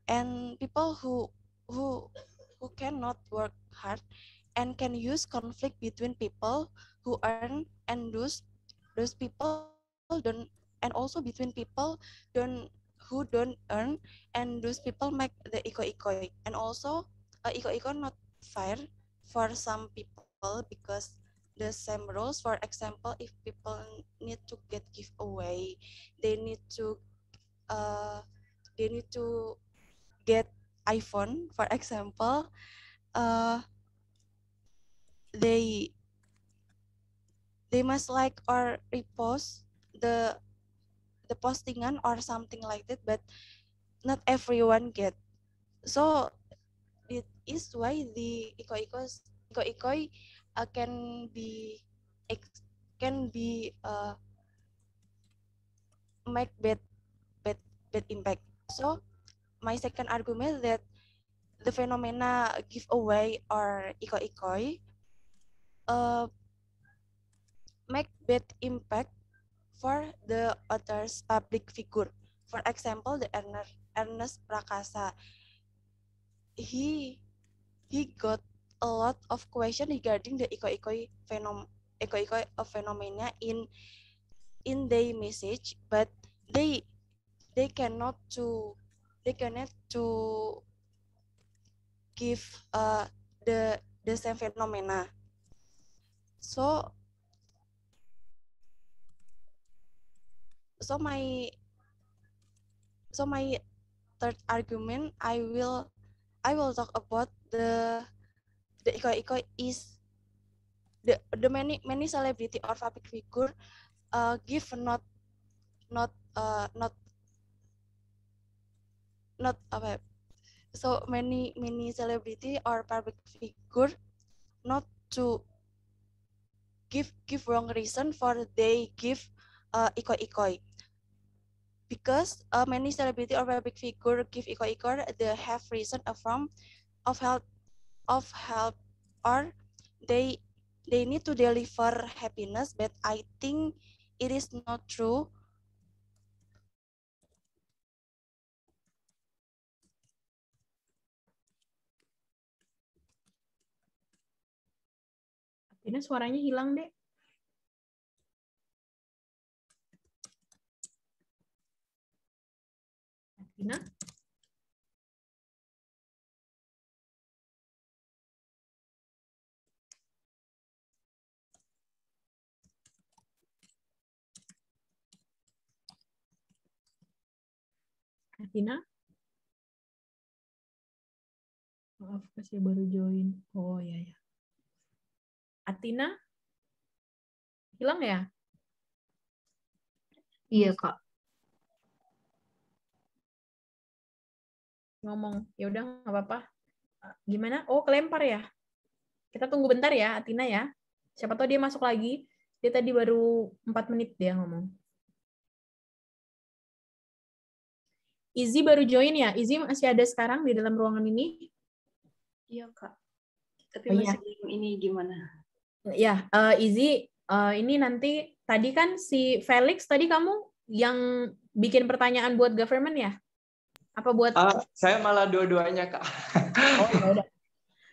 S8: and people who who who cannot work hard, and can use conflict between people who earn and those those people don't and also between people don't who don't earn and those people make the eco-eco and also eco-eco not fair for some people because the same rules for example if people need to get giveaway they need to uh, they need to get iphone for example uh, they they must like or repost the the postingan or something like that but not everyone get so it is why the eco eco eco eco uh, can be can be uh, make bad bad bad impact so my second argument that the phenomena giveaway or eco eco uh, make bad impact for the author's public figure. For example, the Ernest Prakasa. He he got a lot of question regarding the eco-eco phenom eco-eco phenomena in in their message, but they they cannot to they cannot to give uh, the the same phenomena. So so my so my third argument i will i will talk about the the iko iko is the the many many celebrity or public figure uh, give not not uh, not not apa so many many celebrity or public figure not to give give wrong reason for they give uh, ikoi ikoi because uh, many celebrity or public figure give eco-eco the have reason a form of help of help or they they need to deliver happiness but I think it is not true
S2: Ini suaranya hilang deh. Dina? Athena? Maaf, saya baru join. Oh ya ya. Athena? Hilang ya? Iya, Kak. ngomong ya udah nggak
S1: apa-apa ah, gimana oh kelempar ya kita tunggu bentar ya Atina ya siapa tahu dia masuk lagi dia tadi baru empat menit dia ngomong
S2: Izzy baru join ya Izzy masih ada sekarang di dalam ruangan ini iya kak tapi oh, iya. masih iya. ini gimana ya
S1: uh, Izzy uh, ini nanti tadi kan si Felix tadi kamu yang bikin pertanyaan buat government ya apa buat? Uh,
S4: saya malah dua-duanya kak. Oh ya
S1: udah.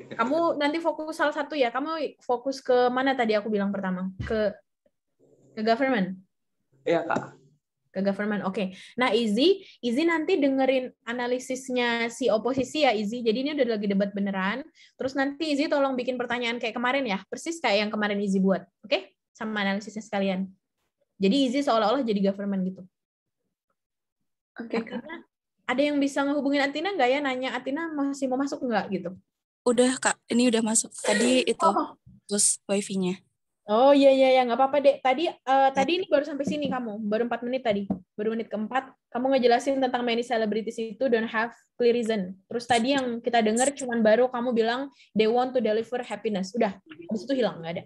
S1: Kamu nanti fokus salah satu ya. Kamu fokus ke mana tadi aku bilang pertama? Ke ke government. Iya kak. Ke government. Oke. Okay. Nah Izzy, Izzy nanti dengerin analisisnya si oposisi ya Izzy. Jadi ini udah lagi debat beneran. Terus nanti Izzy tolong bikin pertanyaan kayak kemarin ya, persis kayak yang kemarin Izzy buat. Oke? Okay? Sama analisisnya sekalian. Jadi Izzy seolah-olah jadi government gitu. Oke. Okay. Karena ada yang bisa ngehubungin Atina nggak ya nanya Atina masih mau masuk nggak gitu udah kak ini udah masuk tadi itu oh. terus wifi-nya oh iya iya ya nggak apa-apa dek tadi uh, tadi ini baru sampai sini kamu baru empat menit tadi baru menit keempat kamu ngejelasin tentang many celebrities itu don't have clear reason terus tadi yang kita dengar cuman baru kamu bilang they want to deliver happiness udah habis itu hilang nggak ada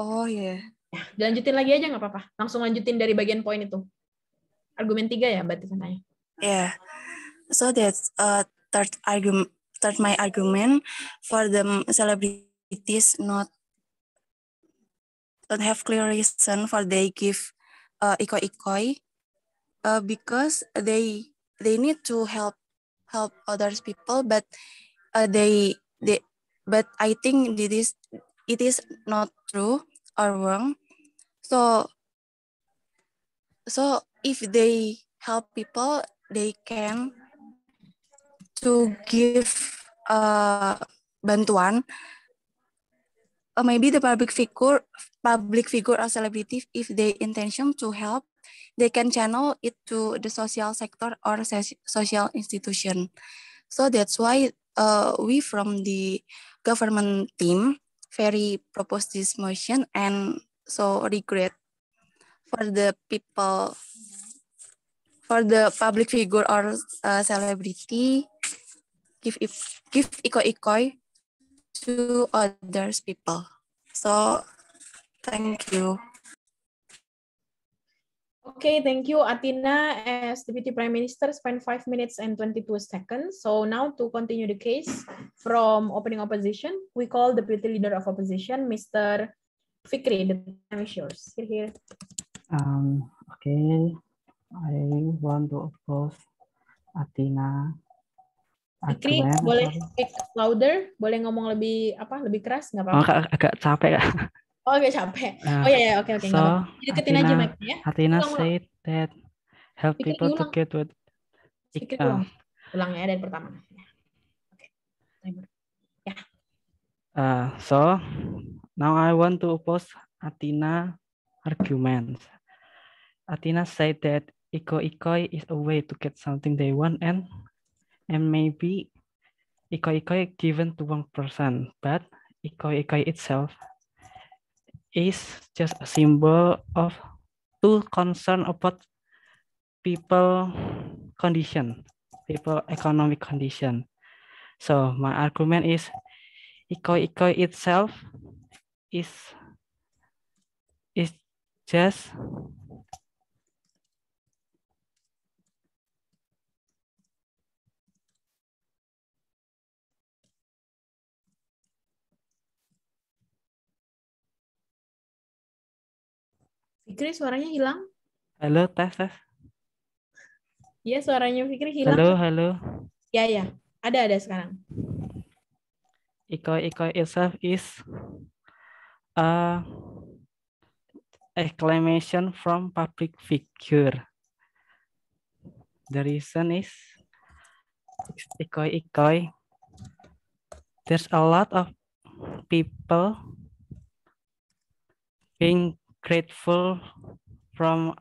S1: oh iya yeah. Ya, lanjutin lagi aja nggak apa-apa langsung lanjutin dari bagian poin itu
S8: argumen tiga ya mbak Tiffany Yeah. So that's a uh, third argument. Third, my argument for the celebrities not don't have clear reason for they give uh, eco ikoi uh, because they they need to help help others people but uh, they they but I think this it is not true or wrong so so if they help people they can to give uh, bantuan uh, maybe the public figure public figure or celebrity if they intention to help they can channel it to the social sector or social institution so that's why uh, we from the government team very proposed this motion and so regret for the people for the public figure or uh, celebrity give give iko ikoi to others people so thank you Okay, thank you,
S1: Atina. As Deputy Prime Minister, spent 5 minutes and 22 seconds. So now to continue the case from opening opposition, we call the Deputy Leader of Opposition, Mr. Fikri. The time is yours. Here, here.
S5: Um, okay. I want to approach Athena. Fikri, boleh
S1: speak louder? Boleh ngomong lebih apa? Lebih keras nggak apa-apa? Oh, agak, agak capek Oh, agak capek. Uh, oh iya, yeah, oke, oke. so, Deketin aja mic ya. Athena said
S5: that help Fikri people ulang. to get what... Fikri ulang.
S1: Ulang ya dari pertama. Oke.
S5: Okay. Ya. Yeah. Uh, so, now I want to oppose Athena arguments. Athena said that Iko ikoi is a way to get something they want and and maybe Iko ikoi given to one person, but Iko ikoi itself is just a symbol of too concern about people condition, people economic condition. So my argument is Iko ikoi itself is is just
S2: Fikri suaranya hilang.
S5: Halo, tes, tes.
S1: Iya, suaranya Fikri hilang. Halo, halo. Ya, ya. Ada, ada sekarang.
S5: Iko, Iko itself is a uh, exclamation from public figure. The reason is Iko, Iko. There's a lot of people being grateful from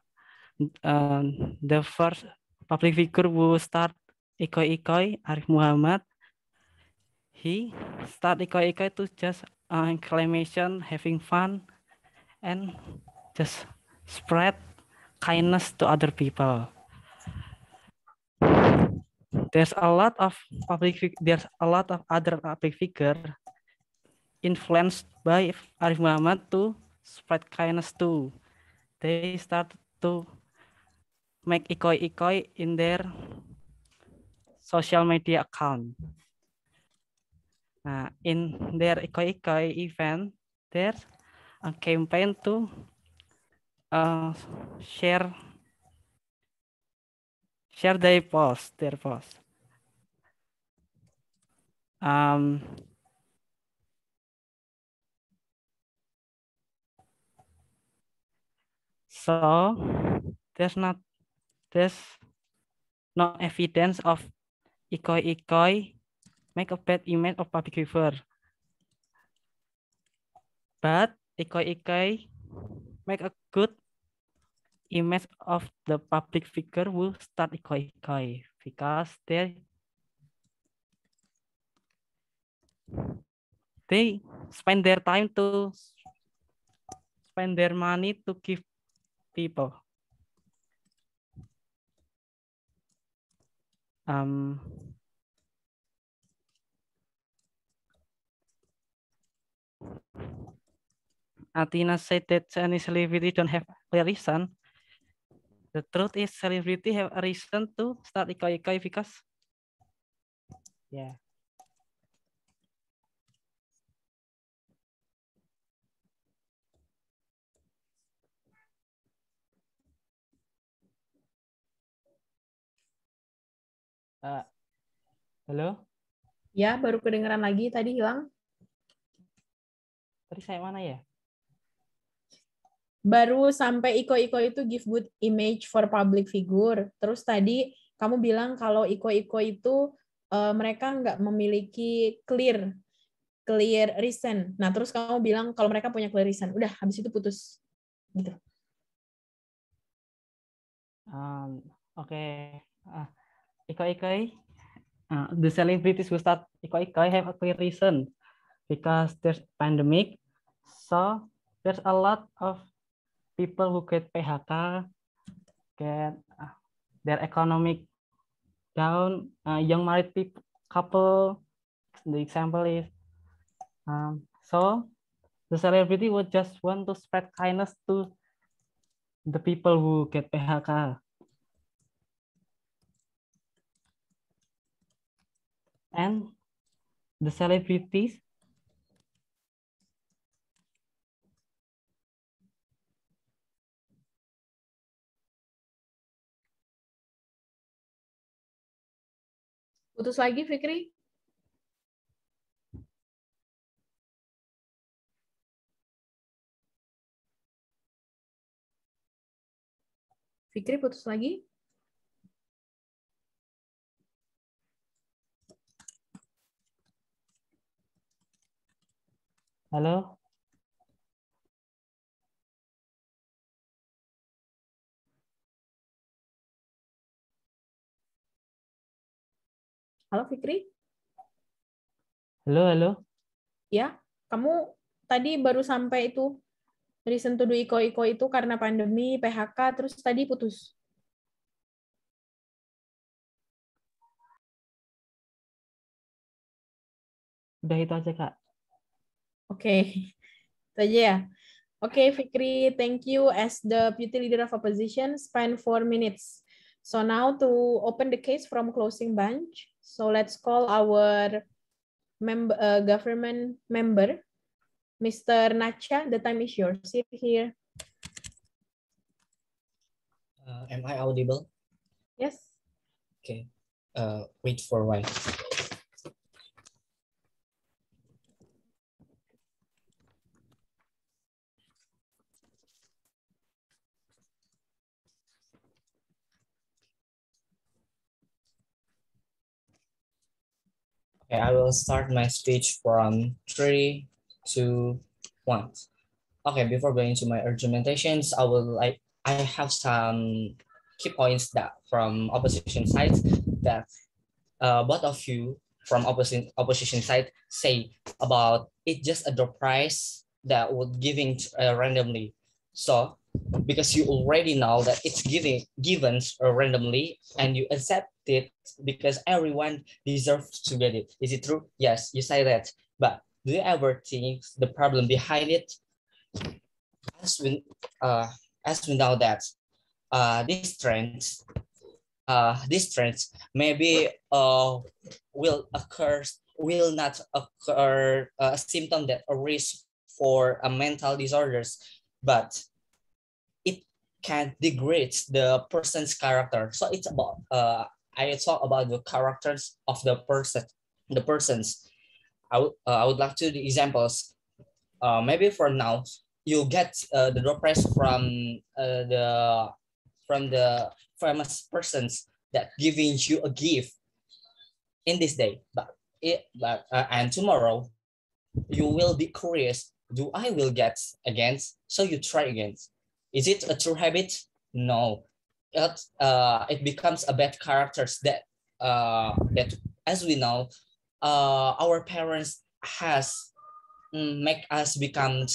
S5: um, the first public figure who start Ikoi Ikoi, Arif Muhammad. He start Ikoi Ikoi to just uh, acclamation, having fun, and just spread kindness to other people. There's a lot of public there's a lot of other public figure influenced by Arif Muhammad to spread kindness too. They started to make ikoi-ikoi in their social media account. Nah, in their ikoi-ikoi event, there's a uh, campaign to uh, share share their post, their post. Um, So there's not there's no evidence of ikoi ikoi make a bad image of public figure. But ikoi ikoi make a good image of the public figure will start ikoi ikoi because they they spend their time to spend their money to give people. Um, Athena said that any celebrity don't have a reason. The truth is celebrity have a reason to start ikoi-ikoi because
S2: yeah. Halo? Ya, baru kedengeran lagi. Tadi hilang.
S5: Tadi saya mana ya?
S1: Baru sampai Iko-Iko itu give good image for public figure. Terus tadi kamu bilang kalau Iko-Iko itu uh, mereka nggak memiliki clear clear reason. Nah, terus kamu bilang kalau mereka punya clear reason.
S5: Udah, habis itu putus. Gitu. Um, Oke. Okay. Uh, iko Iko. Uh, the celebrities will start Iko Iko have a clear reason because there's pandemic, so there's a lot of people who get PHK, get uh, their economic down. Uh, young married people, couple. The example is um, so the celebrity would just want to spread kindness to the people who get PHK. and the celebrities
S2: Putus lagi Fikri? Fikri putus lagi? Halo? Halo Fikri? Halo, halo. Ya, kamu tadi baru sampai itu dari Sentudu Iko-Iko itu karena pandemi, PHK, terus tadi putus.
S5: Udah itu aja, Kak.
S2: Okay. So yeah.
S1: Okay, Fikri, thank you. As the beauty leader of opposition, spend four minutes. So now to open the case from closing bench. So let's call our member, uh, government member, Mr. Nacha. The time is yours. Sit here.
S3: Uh, am I audible? Yes. Okay. Uh, wait for a while. Okay, I will start my speech from three to one. Okay, before going to my argumentations, I will like I have some key points that from opposition sides that uh, both of you from opposite opposition side say about it just a drop price that would giving uh, randomly. So because you already know that it's giving given uh, randomly and you accept it because everyone deserves to get it. Is it true? Yes, you say that. But do you ever think the problem behind it? As we, uh, as we know that uh, this trend, uh, this trend maybe uh, will occur, will not occur uh, a symptom that a risk for a uh, mental disorders, but it can degrade the person's character. So it's about uh, I talk about the characters of the person, the persons. I would uh, I would like to the examples. Uh, maybe for now you get uh, the door from uh, the from the famous persons that giving you a gift in this day. But it but uh, and tomorrow you will be curious. Do I will get against? So you try again. Is it a true habit? No. It uh, it becomes a bad characters that uh, that as we know uh, our parents has mm, make us become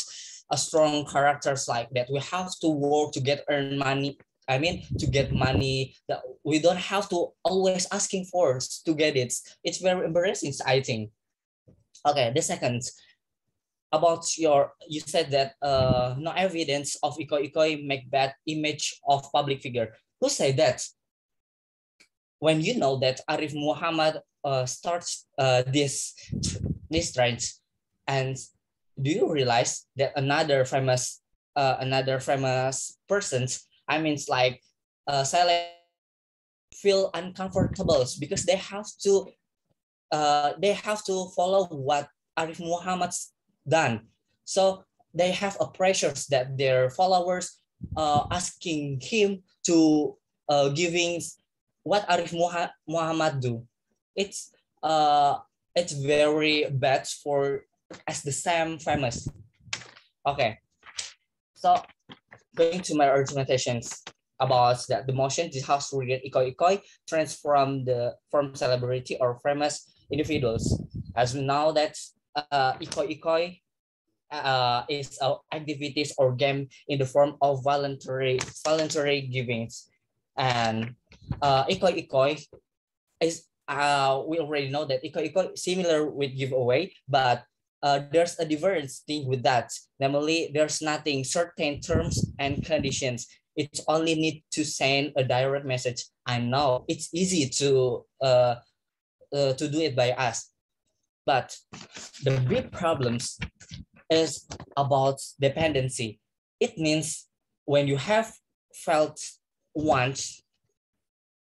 S3: a strong characters like that we have to work to get earn money i mean to get money that we don't have to always asking for to get it it's very embarrassing i think okay the second about your you said that uh, no evidence of eco eco make bad image of public figure who say that when you know that Arif Muhammad uh, starts uh, this this trend, and do you realize that another famous uh, another famous person, I mean, it's like uh, feel uncomfortable because they have to uh, they have to follow what Arif Muhammad's done. So they have a pressures that their followers uh, asking him to uh, giving what Arif Muhammad do. It's uh, it's very bad for as the same famous. Okay, so going to my argumentations about that the motion this house reader ikoi ikoi trends from the from celebrity or famous individuals as we know that uh, ikoi ikoi uh, is uh, activities or game in the form of voluntary voluntary givings. And uh, Iko Iko is uh, we already know that Iko is similar with giveaway, but uh, there's a difference thing with that. Namely, there's nothing certain terms and conditions. It's only need to send a direct message. I know it's easy to uh, uh, to do it by us, but the big problems is about dependency. It means when you have felt once,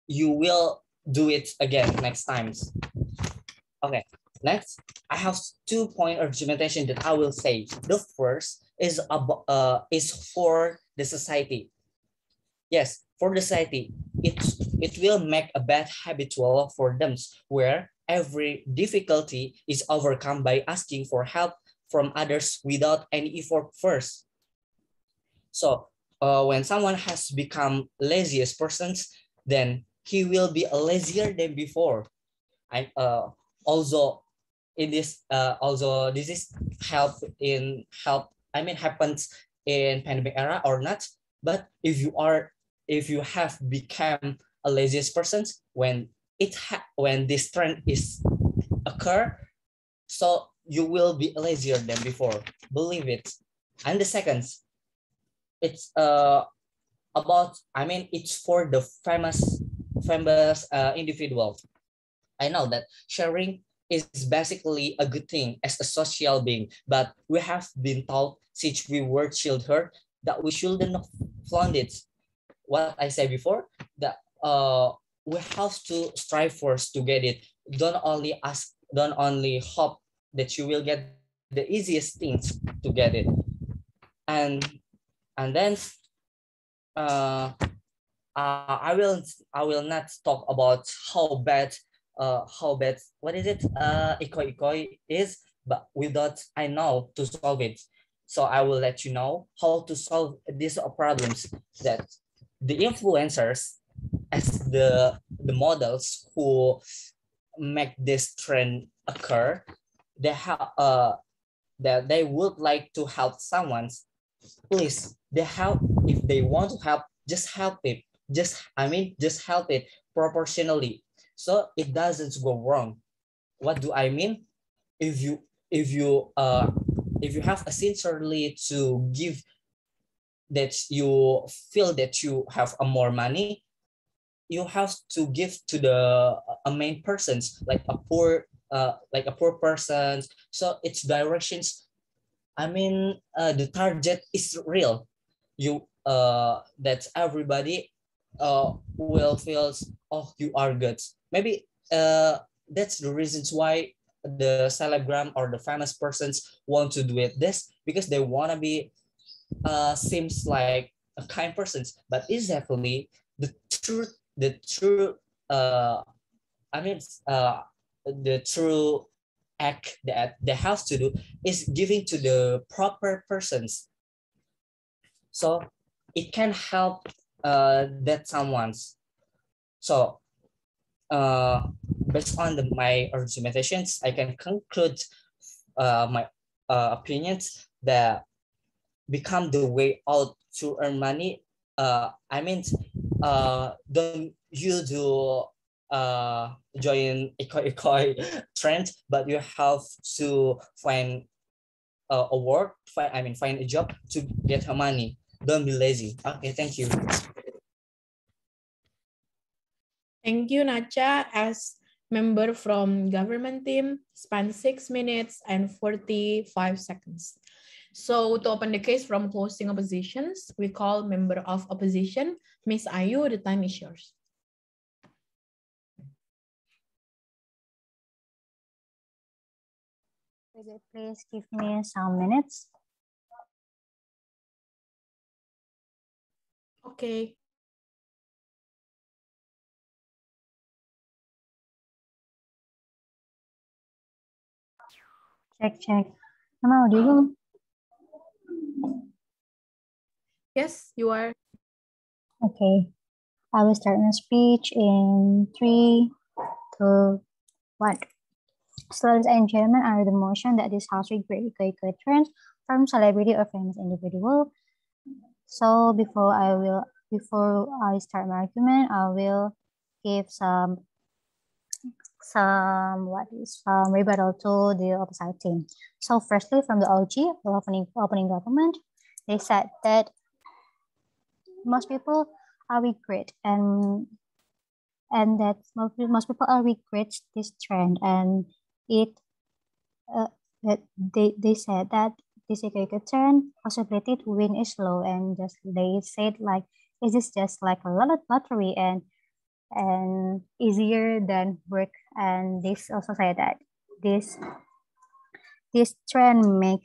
S3: you will do it again next times. Okay, next, I have two point argumentation that I will say. The first is about uh, is for the society. Yes, for the society, it it will make a bad habitual for them where every difficulty is overcome by asking for help from others without any effort first. So uh, when someone has become laziest persons, then he will be lazier than before. And uh, also in this, uh, also this is help in help, I mean happens in pandemic era or not, but if you are, if you have become a laziest persons, when it ha when this trend is occur, so you will be lazier than before. Believe it. And the second, it's uh about I mean it's for the famous famous uh, individual. I know that sharing is basically a good thing as a social being, but we have been taught since we were children that we shouldn't flaunt it. What I said before that uh we have to strive for to get it. Don't only ask, don't only hope that you will get the easiest things to get it. And and then uh, uh, I will I will not talk about how bad uh, how bad what is it uh ikoi ikoi is, but without I know to solve it. So I will let you know how to solve these problems that the influencers as the the models who make this trend occur they have uh that they would like to help someone please they help if they want to help just help it just i mean just help it proportionally so it doesn't go wrong what do i mean if you if you uh if you have a sincerely to give that you feel that you have a more money you have to give to the a uh, main persons like a poor uh, like a poor persons. So its directions, I mean, uh, the target is real. You uh, that everybody uh, will feels oh you are good. Maybe uh, that's the reasons why the celebgram or the famous persons want to do it this because they want to be uh, seems like a kind person but exactly the truth the true uh, i mean uh, the true act that they have to do is giving to the proper persons. So it can help uh, that someone's. So uh, based on the, my argumentations, I can conclude uh, my uh, opinions that become the way out to earn money. Uh, I mean, uh, don't you do uh, join Ikoi Ikoi trend, but you have to find uh, a work, find, I mean, find a job to get her money. Don't be lazy. Okay, thank you.
S1: Thank you, Nacha. As member from government team, span 6 minutes and 45 seconds. So to open the case from
S2: closing oppositions, we call member of opposition, Miss Ayu, the time is yours. please give me some minutes? Okay. Check, check. Am I audible? Yes, you are.
S6: Okay. I will start my speech in three, two, one. Slaves and German are the motion that this house housed with great returns from celebrity or famous individual. So before I will before I start my argument, I will give some some what is some rebuttal to the opposite team. So firstly, from the OG, the opening opening government, they said that most people are regret and and that most, most people are regrets this trend and it uh, they they said that this trend possibility to win is low and just they said like it is just like a lot of lottery and and easier than work and this also said that this this trend make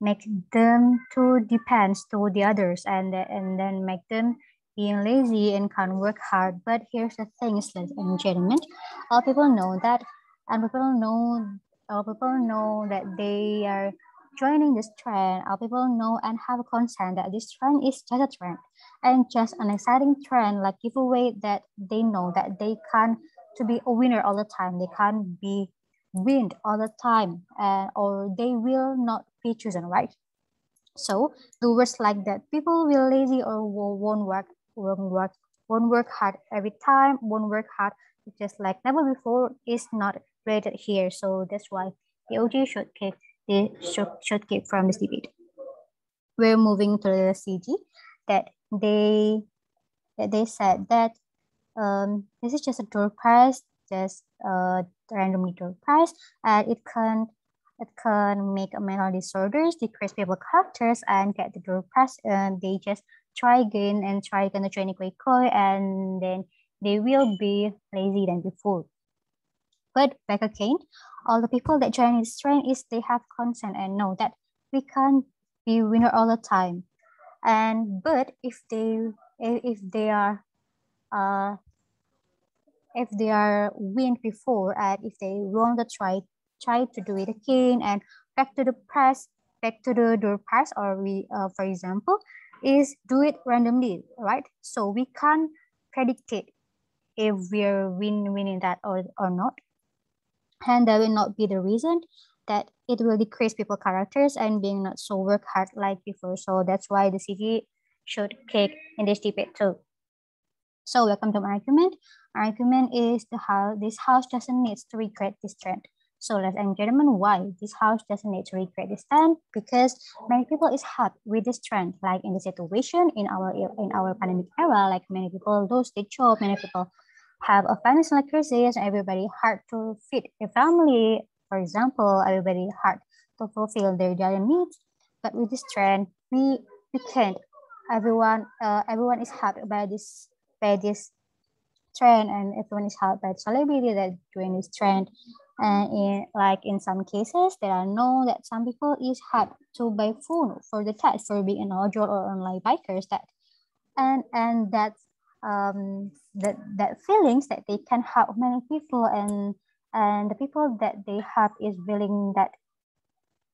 S6: make them too depends to the others and and then make them being lazy and can't work hard but here's the thing ladies and gentlemen all people know that and people know uh, people know that they are joining this trend uh, people know and have a concern that this trend is just a trend and just an exciting trend like giveaway that they know that they can't to be a winner all the time they can't be win all the time and or they will not be chosen right so doers like that people will lazy or won't work won't work won't work hard every time won't work hard just like never before is not rated here. So that's why the OG should keep the should, should keep from this debate. We're moving to the CG that they that they said that um, this is just a door prize, just a randomly door prize, and it can it can make mental disorders, decrease people characters, and get the door prize. And they just try again and try again to train Koi and then they will be lazy than before. But back again, all the people that join this trend is they have consent and know that we can't be winner all the time. And but if they if they are uh, if they are win before and if they wrong to try try to do it again and back to the press back to the door pass or we uh, for example is do it randomly right so we can't predicate if we're win winning that or, or not. And that will not be the reason that it will decrease people characters and being not so work hard like before. So that's why the city should kick in this debate too. So welcome to my argument. My argument is the how this house doesn't need to regret this trend. So ladies and gentlemen, why this house doesn't need to regret this trend? Because many people is happy with this trend. Like in the situation in our in our pandemic era, like many people lose their job, many people have a financial crisis and everybody hard to feed their family. For example, everybody hard to fulfill their daily needs. But with this trend, we we can't. Everyone uh, everyone is helped by this by this trend, and everyone is helped by celebrity that doing this trend. And in like in some cases, there are know that some people is hard to buy food for the cat for being an outdoor or online bikers that and and that's um, that that feelings that they can help many people and and the people that they help is feeling that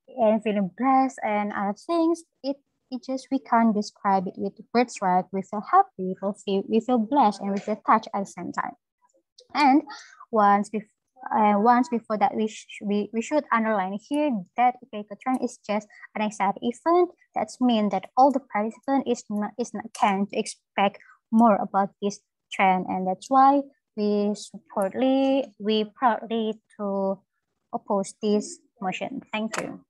S6: and feeling blessed and other things it it just we can't describe it with words right we feel happy we feel we feel blessed and we feel touched at the same time and once we uh, once before that we, sh- we we should underline here that Greco-Tron is just an excited event. That means that all the participants is not is not can to expect more about this trend. And that's why we supportly, we proudly to oppose this motion. Thank you.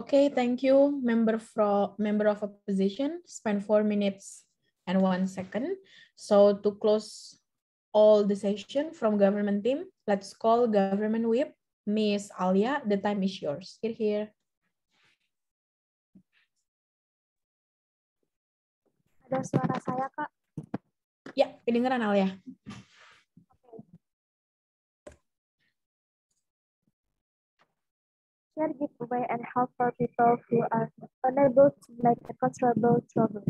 S1: Okay, thank you, member for member of opposition. Spend four minutes and one second. So to close all the session from government team, let's call government whip Miss Alia. The time is yours. Here, here.
S2: ada suara saya, Kak? Ya, kedengeran Al ya. Share away and help for people who are unable to make a controllable trouble.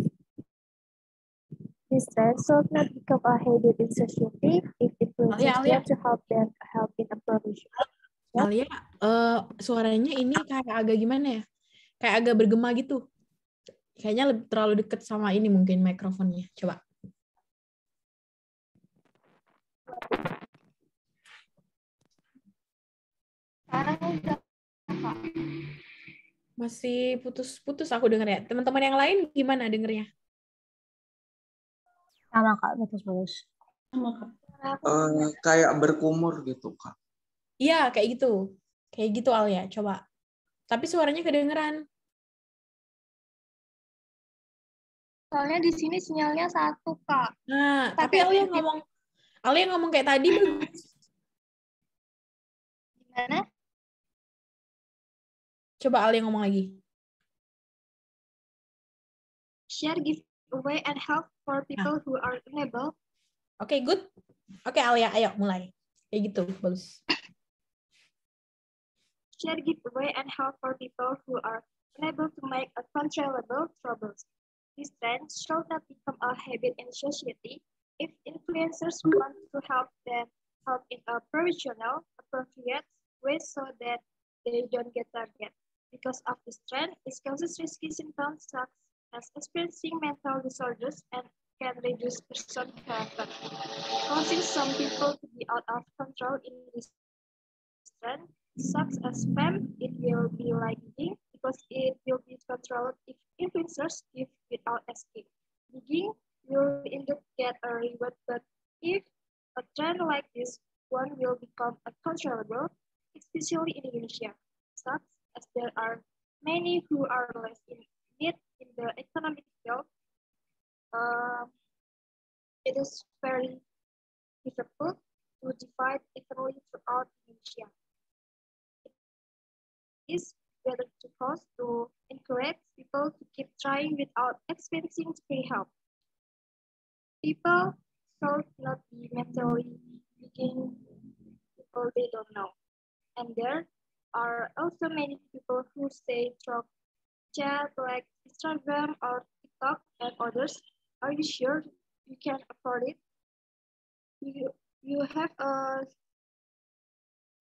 S9: This trend should not become a habit in society if it will yeah, yeah. to help them help in a provision. Alia, uh,
S1: suaranya ini kayak agak gimana ya? Kayak agak bergema gitu. Kayaknya lebih, terlalu deket sama ini mungkin
S2: mikrofonnya. Coba.
S1: Masih putus-putus aku denger ya. Teman-teman yang lain gimana dengernya?
S9: Sama Kak, putus-putus. Sama Kak. Uh, kayak
S2: berkumur gitu Kak. Iya, kayak gitu. Kayak gitu Al ya, coba. Tapi suaranya kedengeran. Soalnya di sini sinyalnya satu, Kak. Nah, tapi, tapi Alia ngomong alia ngomong kayak tadi Gimana? Coba alia ngomong lagi. Share giveaway and help for people nah. who are unable. Oke, okay, good. Oke, okay, Alia, ayo mulai.
S9: Kayak gitu, bagus. Share giveaway and help for people who are unable to make a controllable troubles. This trend should not become a habit in society. If influencers want to help them help in a professional, appropriate way so that they don't get targeted. Because of this trend, it causes risky symptoms such as experiencing mental disorders and can reduce person character, causing some people to be out of control in this trend, such as spam, it will be like because it will be controlled if influencers give without asking. Digging will indeed get a reward, but if a trend like this one will become uncontrollable, especially in Indonesia, such as there are many who are less in need in the economic field, um, it is very difficult to divide economy throughout Indonesia. It is whether to post to encourage people to keep trying without expecting free help. People should not be mentally picking people they don't know. And there are also many people who stay through chat like Instagram or TikTok and others. Are you sure you can afford it? You, you have a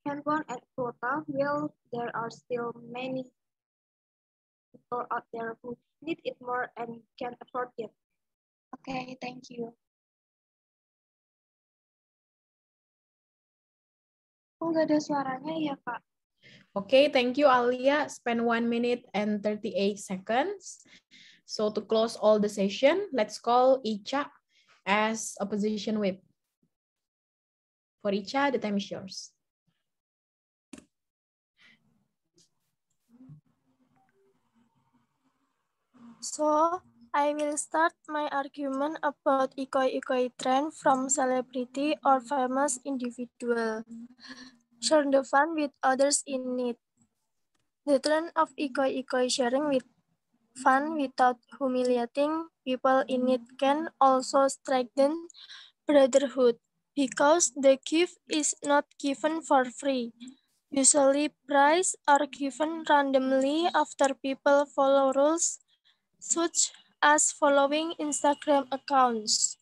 S9: Handphone at quota. while there are still many
S2: people out there who need it more and can afford it. Okay, thank you. Oh, ada suaranya ya, kak. Okay, thank you, Alia. Spend
S1: 1 minute and 38 seconds. So to close all the session, let's call Icha as a position whip. For Icha,
S7: the time is yours. So I will start my argument about ikoi-ikoi trend from celebrity or famous individual. Share the fun with others in need. The trend of ikoi-ikoi sharing with fun without humiliating people in need can also strengthen brotherhood because the gift is not given for free. Usually, prizes are given randomly after people follow rules such as following Instagram accounts.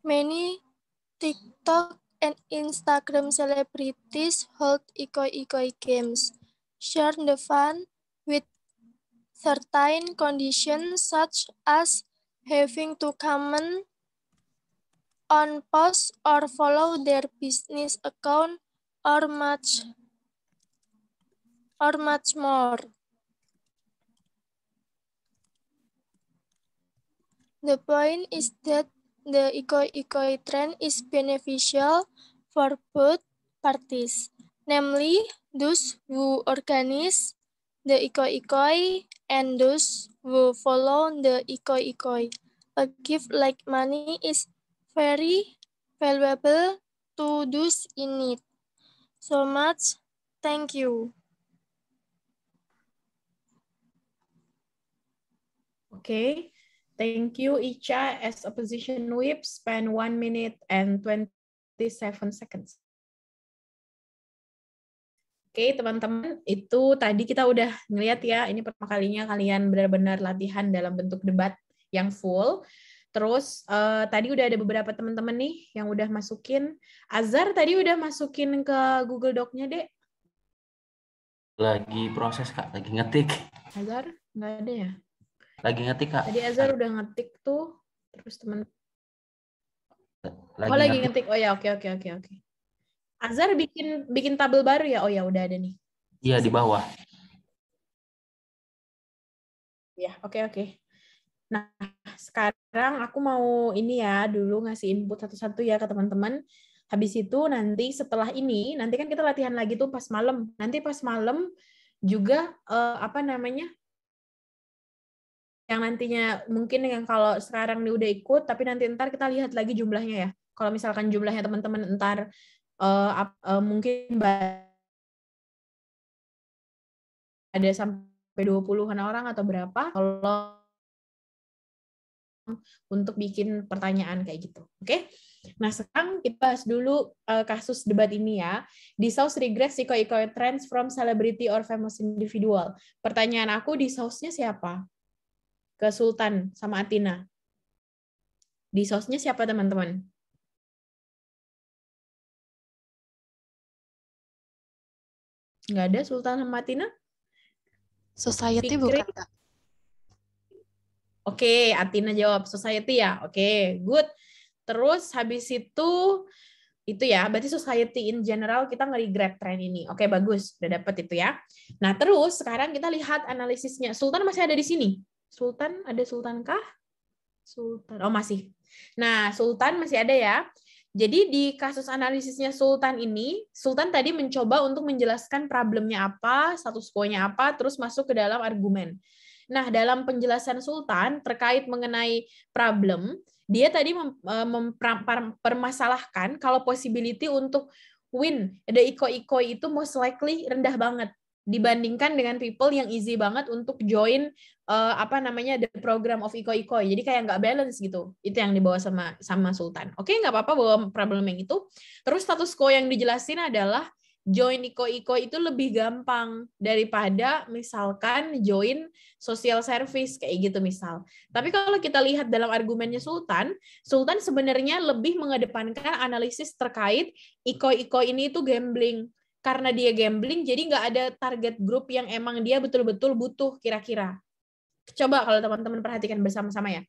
S7: Many TikTok and Instagram celebrities hold ikoi-ikoi games, share the fun with certain conditions such as having to comment on posts or follow their business account or much or much more. The point is that the eco-eco trend is beneficial for both parties, namely those who organize the eco-eco and those who follow the eco-eco. A gift like money is very valuable to those in need. so much. Thank you. Okay.
S1: Thank you, Icha. As opposition whip, spend one minute and 27 seconds. Oke, okay, teman-teman, itu tadi kita udah ngeliat ya, ini pertama kalinya kalian benar-benar latihan dalam bentuk debat yang full. Terus uh, tadi udah ada beberapa teman-teman nih yang udah masukin. Azhar tadi udah masukin ke Google Doc-nya, Dek.
S5: Lagi proses, Kak. Lagi ngetik.
S1: Azhar? Nggak ada ya?
S5: Lagi ngetik, Kak. Tadi
S1: Azhar udah ngetik tuh. Terus teman
S5: lagi Oh, lagi ngetik.
S1: ngetik. Oh ya, oke okay, oke okay, oke okay, oke. Azhar bikin bikin tabel baru ya? Oh ya, udah ada nih. Iya, di bawah. Ya, oke oke. Nah, sekarang aku mau ini ya dulu ngasih input satu-satu ya ke teman-teman. Habis itu nanti setelah ini, nanti kan kita latihan lagi tuh pas malam. Nanti pas malam juga eh, apa namanya? yang nantinya mungkin yang kalau sekarang ini udah ikut tapi nanti ntar kita lihat lagi jumlahnya ya kalau misalkan jumlahnya teman-teman
S2: ntar uh, uh, mungkin ada sampai 20-an orang atau berapa kalau
S1: untuk bikin pertanyaan kayak gitu. Oke. Okay? Nah, sekarang kita bahas dulu uh, kasus debat ini ya. Di South regress eco-eco trends from celebrity or famous individual. Pertanyaan aku di South-nya siapa? Ke Sultan sama
S2: Atina. Di South-nya siapa teman-teman? Nggak ada Sultan sama Atina? Society Fikri. bukan, Kak. Oke, okay,
S1: Atina jawab society ya. Oke, okay, good. Terus habis itu itu ya, berarti society in general kita ngeri grab tren ini. Oke, okay, bagus. Udah dapet itu ya. Nah, terus sekarang kita lihat analisisnya. Sultan masih ada di sini. Sultan ada Sultan kah? Sultan. Oh, masih. Nah, Sultan masih ada ya. Jadi di kasus analisisnya Sultan ini, Sultan tadi mencoba untuk menjelaskan problemnya apa, status quo-nya apa, terus masuk ke dalam argumen. Nah, dalam penjelasan Sultan terkait mengenai problem, dia tadi e, mempermasalahkan kalau possibility untuk win the iko-iko itu most likely rendah banget dibandingkan dengan people yang easy banget untuk join uh, apa namanya the program of iko iko jadi kayak nggak balance gitu itu yang dibawa sama sama sultan oke nggak apa-apa bawa problem yang itu terus status quo yang dijelasin adalah join iko-iko itu lebih gampang daripada misalkan join social service kayak gitu misal. Tapi kalau kita lihat dalam argumennya Sultan, Sultan sebenarnya lebih mengedepankan analisis terkait iko-iko ini itu gambling. Karena dia gambling, jadi nggak ada target group yang emang dia betul-betul butuh kira-kira. Coba kalau teman-teman perhatikan bersama-sama ya.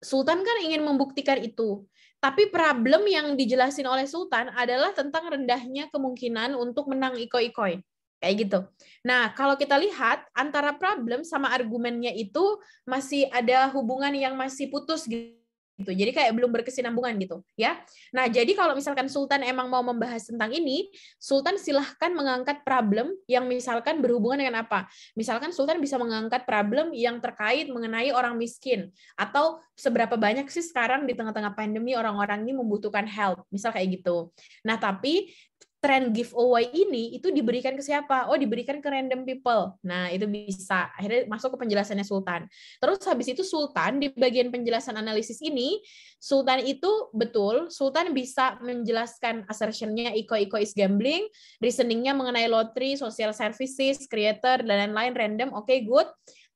S1: Sultan kan ingin membuktikan itu. Tapi problem yang dijelasin oleh Sultan adalah tentang rendahnya kemungkinan untuk menang ikoi-ikoi. Kayak gitu. Nah, kalau kita lihat antara problem sama argumennya itu masih ada hubungan yang masih putus gitu gitu. Jadi kayak belum berkesinambungan gitu, ya. Nah, jadi kalau misalkan sultan emang mau membahas tentang ini, sultan silahkan mengangkat problem yang misalkan berhubungan dengan apa. Misalkan sultan bisa mengangkat problem yang terkait mengenai orang miskin atau seberapa banyak sih sekarang di tengah-tengah pandemi orang-orang ini membutuhkan help, misal kayak gitu. Nah, tapi tren giveaway ini itu diberikan ke siapa? Oh, diberikan ke random people. Nah, itu bisa. Akhirnya masuk ke penjelasannya Sultan. Terus habis itu Sultan di bagian penjelasan analisis ini, Sultan itu betul, Sultan bisa menjelaskan assertion-nya Iko-Iko is gambling, reasoning-nya mengenai lotri, social services, creator, dan lain-lain, random, oke, okay, good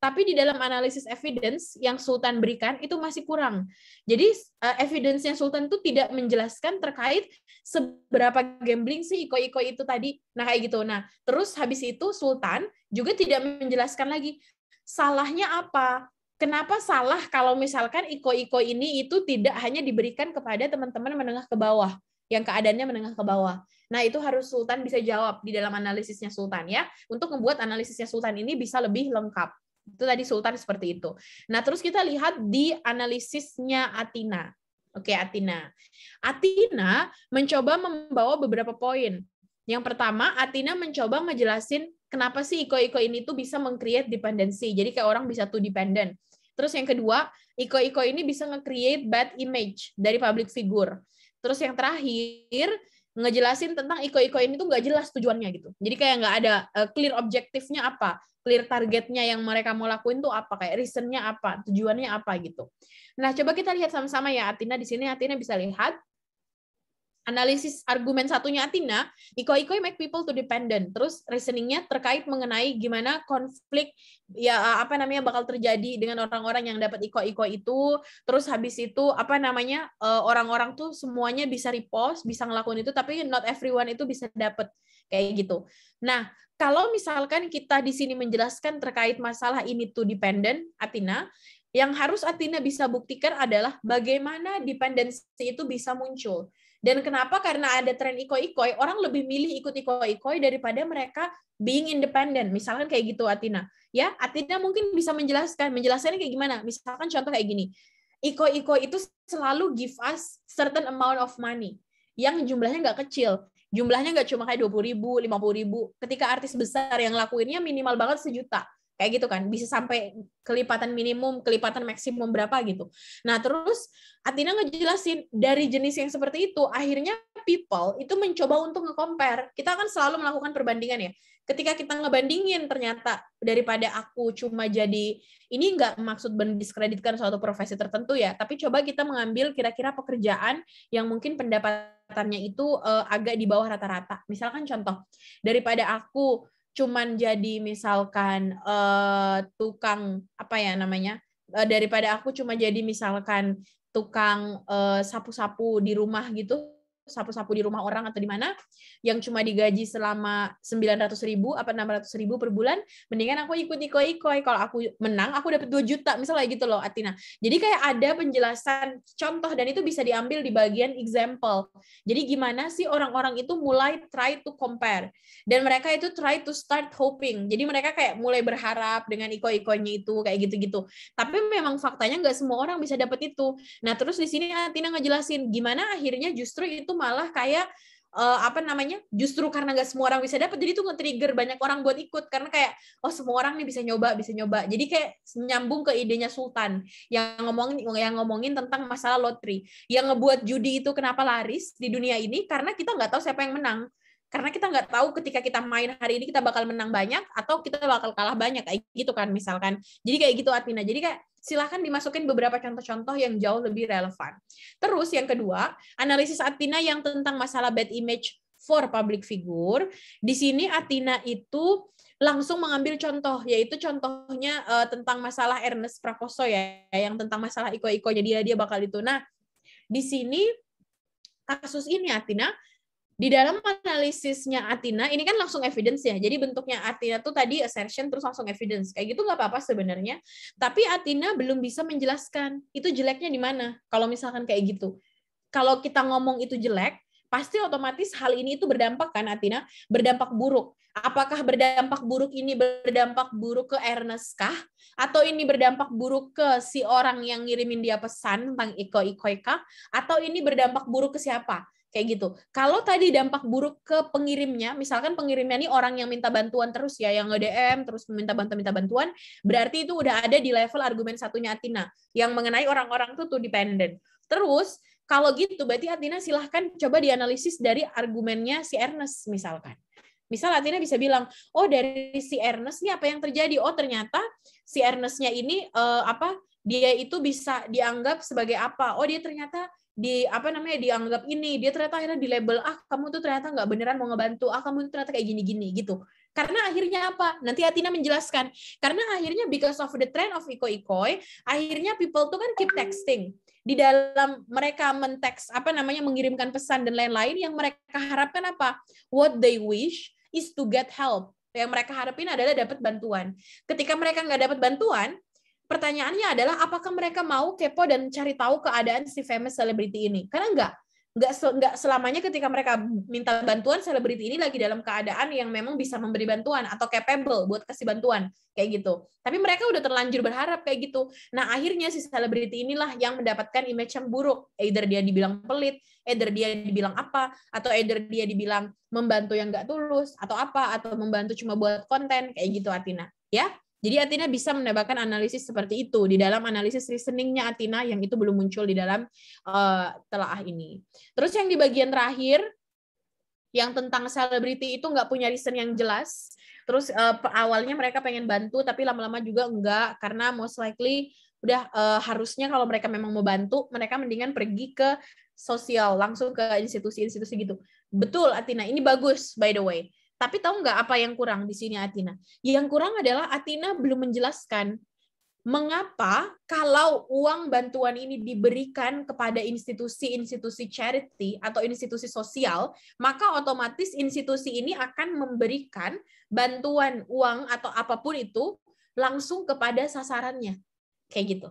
S1: tapi di dalam analisis evidence yang Sultan berikan itu masih kurang. Jadi uh, evidence yang Sultan itu tidak menjelaskan terkait seberapa gambling sih iko-iko itu tadi. Nah kayak gitu. Nah terus habis itu Sultan juga tidak menjelaskan lagi salahnya apa. Kenapa salah kalau misalkan iko-iko ini itu tidak hanya diberikan kepada teman-teman menengah ke bawah yang keadaannya menengah ke bawah. Nah, itu harus Sultan bisa jawab di dalam analisisnya Sultan ya, untuk membuat analisisnya Sultan ini bisa lebih lengkap. Itu tadi sultan seperti itu. Nah, terus kita lihat di analisisnya Atina. Oke, Atina. Atina mencoba membawa beberapa poin. Yang pertama, Atina mencoba ngejelasin kenapa sih iko-iko ini tuh bisa mengcreate dependensi. Jadi kayak orang bisa tuh dependent. Terus yang kedua, iko-iko ini bisa nge-create bad image dari public figure. Terus yang terakhir, ngejelasin tentang iko-iko ini tuh nggak jelas tujuannya gitu. Jadi kayak nggak ada eh, clear objektifnya apa, clear targetnya yang mereka mau lakuin tuh apa, kayak reasonnya apa, tujuannya apa gitu. Nah coba kita lihat sama-sama ya Atina di sini Atina bisa lihat analisis argumen satunya Atina, iko-iko make people to dependent. Terus reasoningnya terkait mengenai gimana konflik ya apa namanya bakal terjadi dengan orang-orang yang dapat iko-iko itu. Terus habis itu apa namanya eh, orang-orang tuh semuanya bisa repost, bisa ngelakuin itu, tapi not everyone itu bisa dapat kayak gitu. Nah, kalau misalkan kita di sini menjelaskan terkait masalah ini to dependent Atina, yang harus Atina bisa buktikan adalah bagaimana dependensi itu bisa muncul. Dan kenapa? Karena ada tren ikoi-ikoi, orang lebih milih ikut ikoi-ikoi daripada mereka being independent. Misalkan kayak gitu Atina. Ya, Atina mungkin bisa menjelaskan, menjelaskannya kayak gimana? Misalkan contoh kayak gini. Iko-iko itu selalu give us certain amount of money yang jumlahnya nggak kecil. Jumlahnya nggak cuma kayak 20 ribu, 50 ribu. Ketika artis besar yang lakuinnya minimal banget sejuta kayak gitu kan bisa sampai kelipatan minimum kelipatan maksimum berapa gitu nah terus Atina ngejelasin dari jenis yang seperti itu akhirnya people itu mencoba untuk nge-compare kita akan selalu melakukan perbandingan ya ketika kita ngebandingin ternyata daripada aku cuma jadi ini nggak maksud mendiskreditkan suatu profesi tertentu ya tapi coba kita mengambil kira-kira pekerjaan yang mungkin pendapatannya itu uh, agak di bawah rata-rata misalkan contoh daripada aku cuman jadi misalkan uh, tukang apa ya namanya uh, daripada aku cuma jadi misalkan tukang eh, sapu-sapu uh, sapu -sapu di rumah gitu sapu-sapu di rumah orang atau di mana yang cuma digaji selama 900 ribu apa 600 ribu per bulan mendingan aku ikut koi ikoi kalau aku menang aku dapat 2 juta misalnya gitu loh Atina jadi kayak ada penjelasan contoh dan itu bisa diambil di bagian example jadi gimana sih orang-orang itu mulai try to compare dan mereka itu try to start hoping jadi mereka kayak mulai berharap dengan ikoi-ikoinya itu kayak gitu-gitu tapi memang faktanya nggak semua orang bisa dapat itu nah terus di sini Atina ngejelasin gimana akhirnya justru itu malah kayak uh, apa namanya justru karena nggak semua orang bisa dapat jadi tuh nge-trigger banyak orang buat ikut karena kayak oh semua orang nih bisa nyoba bisa nyoba jadi kayak nyambung ke idenya Sultan yang ngomongin yang ngomongin tentang masalah lotre yang ngebuat judi itu kenapa laris di dunia ini karena kita nggak tahu siapa yang menang karena kita nggak tahu ketika kita main hari ini kita bakal menang banyak atau kita bakal kalah banyak kayak gitu kan misalkan jadi kayak gitu Atina jadi kayak silahkan dimasukin beberapa contoh-contoh yang jauh lebih relevan terus yang kedua analisis Atina yang tentang masalah bad image for public figure di sini Atina itu langsung mengambil contoh yaitu contohnya uh, tentang masalah Ernest Prakoso ya yang tentang masalah iko-iko jadi dia bakal itu nah di sini kasus ini Atina di dalam analisisnya Atina ini kan langsung evidence ya jadi bentuknya Atina tuh tadi assertion terus langsung evidence kayak gitu nggak apa-apa sebenarnya tapi Atina belum bisa menjelaskan itu jeleknya di mana kalau misalkan kayak gitu kalau kita ngomong itu jelek pasti otomatis hal ini itu berdampak kan Atina berdampak buruk apakah berdampak buruk ini berdampak buruk ke Ernest kah atau ini berdampak buruk ke si orang yang ngirimin dia pesan tentang Iko Iko Ikoika atau ini berdampak buruk ke siapa kayak gitu. Kalau tadi dampak buruk ke pengirimnya, misalkan pengirimnya ini orang yang minta bantuan terus ya, yang nge-DM terus minta bantuan minta bantuan, berarti itu udah ada di level argumen satunya Atina yang mengenai orang-orang itu tuh dependent. Terus kalau gitu berarti Atina silahkan coba dianalisis dari argumennya si Ernest misalkan. Misal Atina bisa bilang, oh dari si Ernest nih apa yang terjadi? Oh ternyata si Ernestnya ini uh, apa dia itu bisa dianggap sebagai apa oh dia ternyata di apa namanya dianggap ini dia ternyata akhirnya di label ah kamu tuh ternyata nggak beneran mau ngebantu ah kamu tuh ternyata kayak gini-gini gitu karena akhirnya apa nanti Atina menjelaskan karena akhirnya because of the trend of Iko Ikoi akhirnya people tuh kan keep texting di dalam mereka menteks apa namanya mengirimkan pesan dan lain-lain yang mereka harapkan apa what they wish is to get help yang mereka harapin adalah dapat bantuan ketika mereka nggak dapat bantuan pertanyaannya adalah apakah mereka mau kepo dan cari tahu keadaan si famous celebrity ini? Karena enggak nggak nggak selamanya ketika mereka minta bantuan selebriti ini lagi dalam keadaan yang memang bisa memberi bantuan atau capable buat kasih bantuan kayak gitu tapi mereka udah terlanjur berharap kayak gitu nah akhirnya si selebriti inilah yang mendapatkan image yang buruk either dia dibilang pelit either dia dibilang apa atau either dia dibilang membantu yang enggak tulus atau apa atau membantu cuma buat konten kayak gitu Atina ya jadi Atina bisa menambahkan analisis seperti itu di dalam analisis reasoningnya Atina yang itu belum muncul di dalam uh, eh, telaah ini. Terus yang di bagian terakhir yang tentang selebriti itu nggak punya reason yang jelas. Terus uh, awalnya mereka pengen bantu tapi lama-lama juga enggak karena most likely udah uh, harusnya kalau mereka memang mau bantu mereka mendingan pergi ke sosial langsung ke institusi-institusi gitu. Betul Atina ini bagus by the way tapi tahu nggak apa yang kurang di sini Atina? Yang kurang adalah Atina belum menjelaskan mengapa kalau uang bantuan ini diberikan kepada institusi-institusi charity atau institusi sosial, maka otomatis institusi ini akan memberikan bantuan uang atau apapun itu langsung kepada sasarannya. Kayak gitu.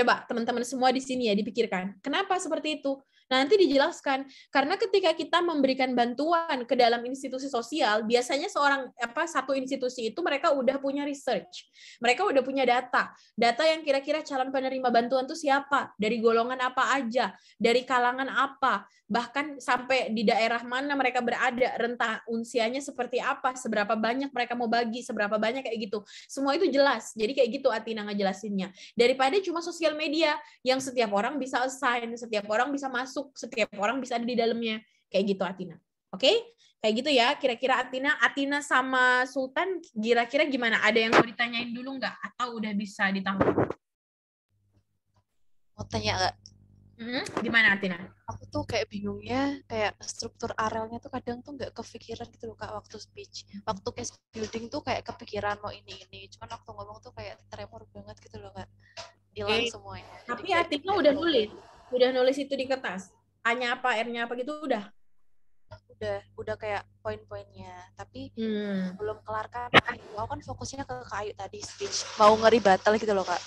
S1: Coba teman-teman semua di sini ya dipikirkan, kenapa seperti itu? nanti dijelaskan karena ketika kita memberikan bantuan ke dalam institusi sosial biasanya seorang apa satu institusi itu mereka udah punya research mereka udah punya data data yang kira-kira calon penerima bantuan itu siapa dari golongan apa aja dari kalangan apa bahkan sampai di daerah mana mereka berada rentang usianya seperti apa seberapa banyak mereka mau bagi seberapa banyak kayak gitu semua itu jelas jadi kayak gitu Atina ngejelasinnya daripada cuma sosial media yang setiap orang bisa assign setiap orang bisa masuk masuk setiap orang bisa ada di dalamnya kayak gitu Atina oke okay? kayak gitu ya kira-kira Atina Atina sama Sultan kira-kira gimana ada yang mau ditanyain dulu nggak atau udah bisa ditanggung
S8: mau tanya nggak hmm? gimana Atina aku tuh kayak bingungnya kayak struktur arelnya tuh kadang tuh nggak kepikiran gitu loh kak waktu speech waktu case building tuh kayak kepikiran mau ini ini cuman waktu ngomong tuh kayak tremor banget gitu loh kak hilang okay. semuanya
S1: tapi Atina udah nulis udah nulis itu di kertas hanya apa R-nya apa gitu udah
S8: udah udah kayak poin-poinnya tapi hmm. belum kelar kan aku kan fokusnya ke kayu tadi speech mau ngeri batal gitu loh Kak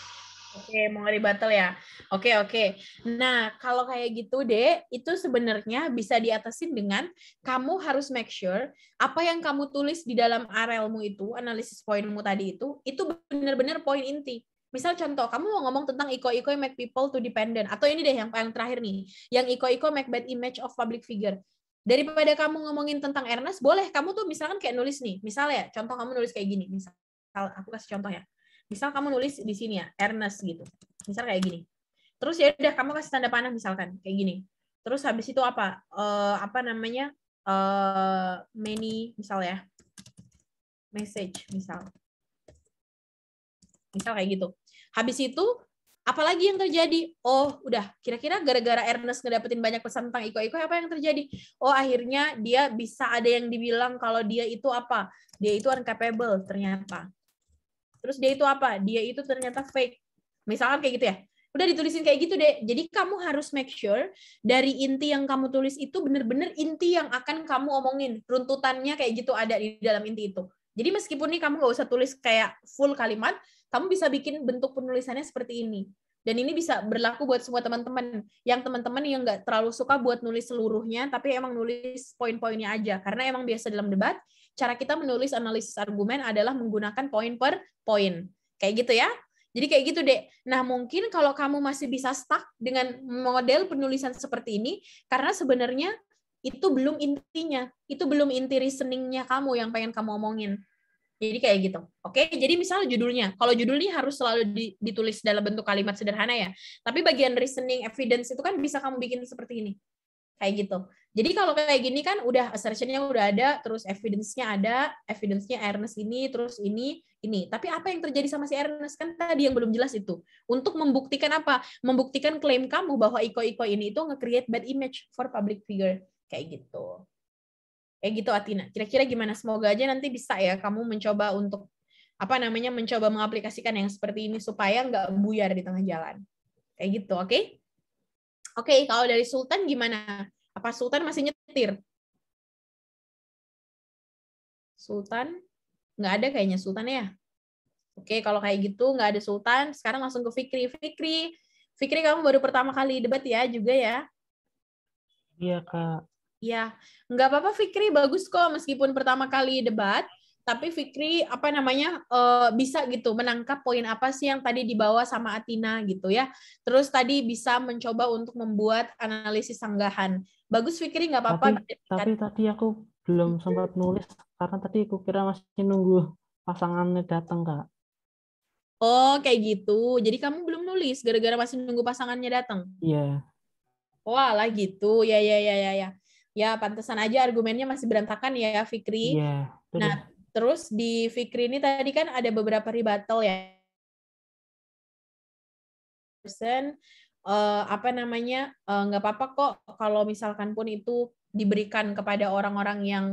S8: Oke, mau ngeri batal ya.
S1: Oke, oke. Nah, kalau kayak gitu, deh, itu sebenarnya bisa diatasin dengan kamu harus make sure apa yang kamu tulis di dalam arelmu itu, analisis poinmu tadi itu, itu benar-benar poin inti. Misal contoh, kamu mau ngomong tentang iko-iko make people to dependent atau ini deh yang paling terakhir nih, yang iko-iko make bad image of public figure. Daripada kamu ngomongin tentang Ernest, boleh kamu tuh misalkan kayak nulis nih, misalnya contoh kamu nulis kayak gini, misal aku kasih contoh ya. Misal kamu nulis di sini ya, Ernest gitu. Misal kayak gini. Terus ya udah kamu kasih tanda panah misalkan kayak gini. Terus habis itu apa? Uh, apa namanya? Uh, many misal ya. Message misal misal kayak gitu Habis itu apalagi yang terjadi? Oh, udah kira-kira gara-gara Ernest ngedapetin banyak pesan tentang Iko-Iko apa yang terjadi? Oh, akhirnya dia bisa ada yang dibilang kalau dia itu apa? Dia itu uncapable ternyata. Terus dia itu apa? Dia itu ternyata fake. Misalkan kayak gitu ya. Udah ditulisin kayak gitu deh. Jadi kamu harus make sure dari inti yang kamu tulis itu benar-benar inti yang akan kamu omongin. Runtutannya kayak gitu ada di dalam inti itu. Jadi meskipun nih kamu gak usah tulis kayak full kalimat, kamu bisa bikin bentuk penulisannya seperti ini dan ini bisa berlaku buat semua teman-teman yang teman-teman yang nggak terlalu suka buat nulis seluruhnya tapi emang nulis poin-poinnya aja karena emang biasa dalam debat cara kita menulis analisis argumen adalah menggunakan poin per poin kayak gitu ya jadi kayak gitu deh nah mungkin kalau kamu masih bisa stuck dengan model penulisan seperti ini karena sebenarnya itu belum intinya itu belum inti reasoningnya kamu yang pengen kamu omongin jadi kayak gitu. Oke, jadi misalnya judulnya. Kalau judulnya harus selalu ditulis dalam bentuk kalimat sederhana ya. Tapi bagian reasoning, evidence itu kan bisa kamu bikin seperti ini. Kayak gitu. Jadi kalau kayak gini kan udah assertion-nya udah ada, terus evidence-nya ada, evidence-nya Ernest ini, terus ini, ini. Tapi apa yang terjadi sama si Ernest kan tadi yang belum jelas itu. Untuk membuktikan apa? Membuktikan klaim kamu bahwa Iko-Iko ini itu nge-create bad image for public figure. Kayak gitu. Ya gitu Atina. Kira-kira gimana? Semoga aja nanti bisa ya kamu mencoba untuk apa namanya mencoba mengaplikasikan yang seperti ini supaya nggak buyar di tengah jalan.
S2: Kayak gitu, oke? Okay? Oke, okay, kalau dari Sultan gimana? Apa Sultan masih nyetir? Sultan? Nggak ada kayaknya Sultan ya? Oke, okay, kalau kayak gitu nggak ada Sultan. Sekarang langsung ke Fikri. Fikri,
S1: Fikri kamu baru pertama kali debat ya juga ya?
S5: Iya, Kak.
S1: Ya, nggak apa-apa Fikri, bagus kok meskipun pertama kali debat, tapi Fikri apa namanya uh, bisa gitu menangkap poin apa sih yang tadi dibawa sama Atina gitu ya. Terus tadi bisa mencoba untuk membuat analisis sanggahan. Bagus Fikri nggak apa-apa. Tapi,
S5: tapi tadi aku belum sempat nulis karena tadi aku kira masih nunggu pasangannya datang kak.
S1: Oh kayak gitu. Jadi kamu belum nulis gara-gara masih nunggu pasangannya datang. Iya. Yeah. lah gitu. Ya ya ya ya ya ya pantesan aja argumennya masih berantakan ya Fikri.
S5: Yeah, betul. nah,
S1: terus di Fikri ini tadi kan ada beberapa rebuttal ya. Person uh, apa namanya eh, nggak uh, apa-apa kok kalau misalkan pun itu diberikan kepada orang-orang yang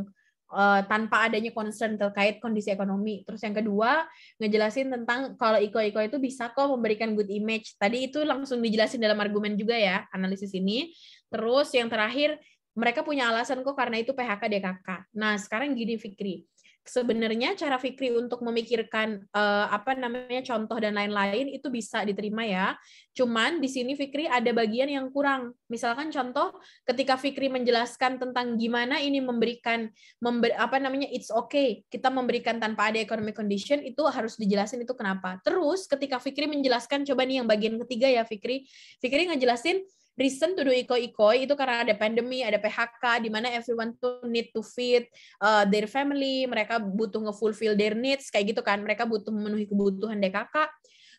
S1: uh, tanpa adanya concern terkait kondisi ekonomi. Terus yang kedua, ngejelasin tentang kalau Iko-Iko itu bisa kok memberikan good image. Tadi itu langsung dijelasin dalam argumen juga ya, analisis ini. Terus yang terakhir, mereka punya alasan kok karena itu PHK DKK. Nah, sekarang gini Fikri. Sebenarnya cara Fikri untuk memikirkan eh, apa namanya contoh dan lain-lain itu bisa diterima ya. Cuman di sini Fikri ada bagian yang kurang. Misalkan contoh ketika Fikri menjelaskan tentang gimana ini memberikan member, apa namanya it's okay kita memberikan tanpa ada economic condition itu harus dijelasin itu kenapa. Terus ketika Fikri menjelaskan coba nih yang bagian ketiga ya Fikri. Fikri ngejelasin reason to do iko ikoi itu karena ada pandemi, ada PHK, di mana everyone to need to feed uh, their family, mereka butuh ngefulfill their needs, kayak gitu kan, mereka butuh memenuhi kebutuhan DKK.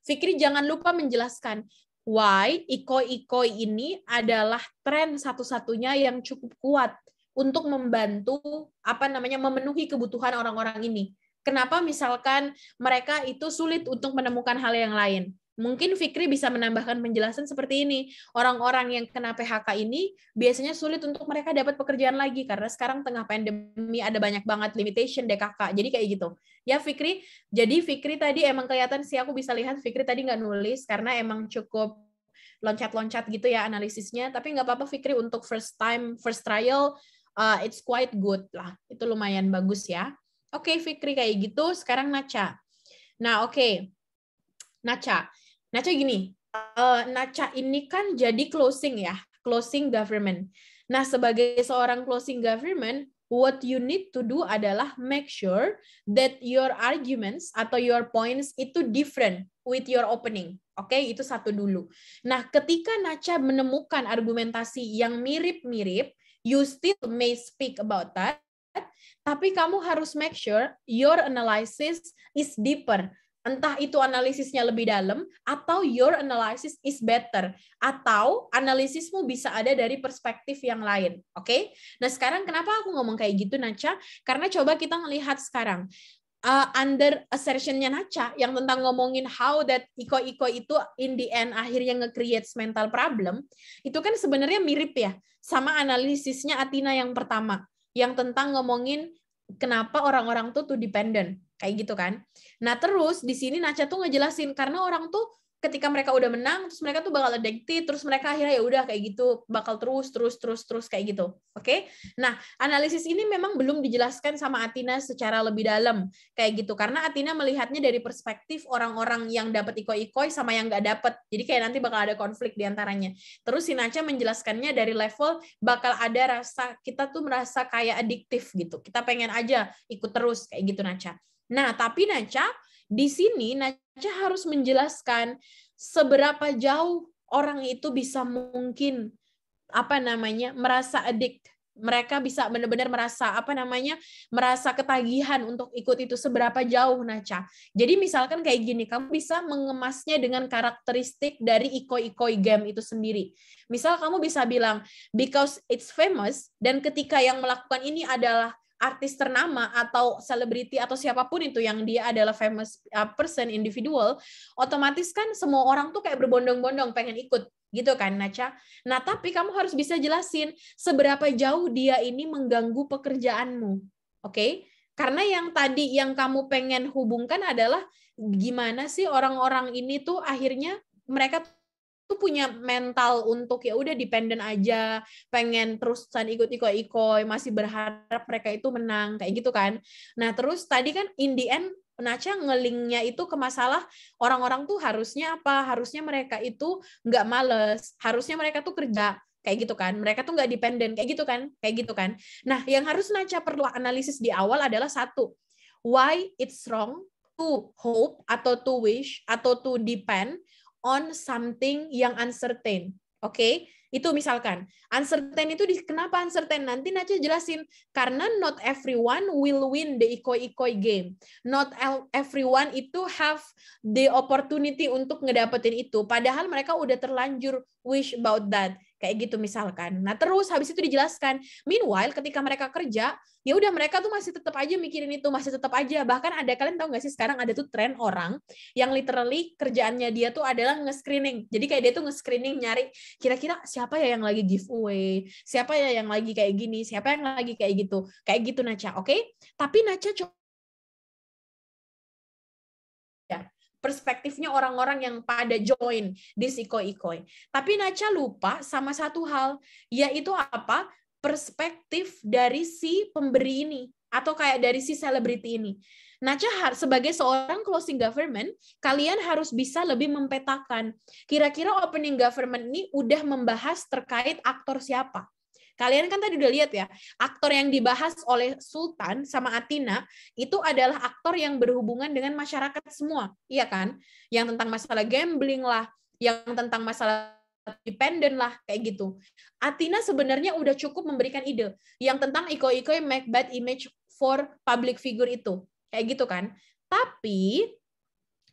S1: Fikri jangan lupa menjelaskan why iko iko ini adalah tren satu-satunya yang cukup kuat untuk membantu apa namanya memenuhi kebutuhan orang-orang ini. Kenapa misalkan mereka itu sulit untuk menemukan hal yang lain? Mungkin Fikri bisa menambahkan penjelasan seperti ini. Orang-orang yang kena PHK ini biasanya sulit untuk mereka dapat pekerjaan lagi karena sekarang tengah pandemi ada banyak banget limitation DKK. Jadi kayak gitu. Ya Fikri, jadi Fikri tadi emang kelihatan sih aku bisa lihat Fikri tadi nggak nulis karena emang cukup loncat-loncat gitu ya analisisnya. Tapi nggak apa-apa Fikri untuk first time, first trial, uh, it's quite good lah. Itu lumayan bagus ya. Oke okay, Fikri kayak gitu. Sekarang Naca. Nah oke. Okay. Naca, Naca gini, uh, eh, Naca ini kan jadi closing ya, closing government. Nah, sebagai seorang closing government, what you need to do adalah make sure that your arguments atau your points itu different with your opening. Oke, okay? itu satu dulu. Nah, ketika Naca menemukan argumentasi yang mirip-mirip, you still may speak about that, tapi kamu harus make sure your analysis is deeper entah itu analisisnya lebih dalam atau your analysis is better atau analisismu bisa ada dari perspektif yang lain oke okay? nah sekarang kenapa aku ngomong kayak gitu Nacha karena coba kita ngelihat sekarang uh, under assertionnya Nacha yang tentang ngomongin how that iko-iko itu in the end akhirnya nge creates mental problem, itu kan sebenarnya mirip ya sama analisisnya Atina yang pertama yang tentang ngomongin kenapa orang-orang tuh tuh dependent kayak gitu kan. Nah terus di sini Nacha tuh ngejelasin karena orang tuh ketika mereka udah menang terus mereka tuh bakal addicted terus mereka akhirnya ya udah kayak gitu bakal terus terus terus terus kayak gitu oke okay? nah analisis ini memang belum dijelaskan sama Atina secara lebih dalam kayak gitu karena Atina melihatnya dari perspektif orang-orang yang dapat iko ikoi sama yang nggak dapat jadi kayak nanti bakal ada konflik diantaranya terus Naca menjelaskannya dari level bakal ada rasa kita tuh merasa kayak adiktif gitu kita pengen aja ikut terus kayak gitu Nacha Nah, tapi Naca di sini Naca harus menjelaskan seberapa jauh orang itu bisa mungkin apa namanya merasa adik mereka bisa benar-benar merasa apa namanya merasa ketagihan untuk ikut itu seberapa jauh Naca. Jadi misalkan kayak gini, kamu bisa mengemasnya dengan karakteristik dari ikoi-ikoi game itu sendiri. Misal kamu bisa bilang because it's famous dan ketika yang melakukan ini adalah artis ternama atau selebriti atau siapapun itu yang dia adalah famous uh, person individual, otomatis kan semua orang tuh kayak berbondong-bondong pengen ikut gitu kan Naca. Nah tapi kamu harus bisa jelasin seberapa jauh dia ini mengganggu pekerjaanmu, oke? Okay? Karena yang tadi yang kamu pengen hubungkan adalah gimana sih orang-orang ini tuh akhirnya mereka tuh punya mental untuk ya udah dependen aja pengen terusan ikut iko-iko masih berharap mereka itu menang kayak gitu kan nah terus tadi kan in the end Naca ngelingnya itu ke masalah orang-orang tuh harusnya apa harusnya mereka itu nggak males harusnya mereka tuh kerja kayak gitu kan mereka tuh nggak dependen kayak gitu kan kayak gitu kan nah yang harus Naca perlu analisis di awal adalah satu why it's wrong to hope atau to wish atau to depend on something yang uncertain. Oke, okay? itu misalkan uncertain itu di, kenapa uncertain nanti Nace jelasin karena not everyone will win the ikoi-ikoi game. Not everyone itu have the opportunity untuk ngedapetin itu. Padahal mereka udah terlanjur wish about that kayak gitu misalkan. Nah terus habis itu dijelaskan. Meanwhile ketika mereka kerja, ya udah mereka tuh masih tetap aja mikirin itu, masih tetap aja. Bahkan ada kalian tau nggak sih sekarang ada tuh tren orang yang literally kerjaannya dia tuh adalah nge-screening. Jadi kayak dia tuh nge-screening nyari kira-kira siapa ya yang lagi giveaway, siapa ya yang lagi kayak gini, siapa yang lagi kayak gitu, kayak gitu Naca, oke? Okay? Tapi Naca perspektifnya orang-orang yang pada join di Siko-Ikoi. Tapi Naca lupa sama satu hal, yaitu apa? Perspektif dari si pemberi ini atau kayak dari si selebriti ini. Naca sebagai seorang closing government, kalian harus bisa lebih mempetakan kira-kira opening government ini udah membahas terkait aktor siapa Kalian kan tadi udah lihat ya, aktor yang dibahas oleh Sultan sama Atina itu adalah aktor yang berhubungan dengan masyarakat semua, iya kan? Yang tentang masalah gambling lah, yang tentang masalah dependent lah kayak gitu. Atina sebenarnya udah cukup memberikan ide yang tentang iko-iko make bad image for public figure itu. Kayak gitu kan. Tapi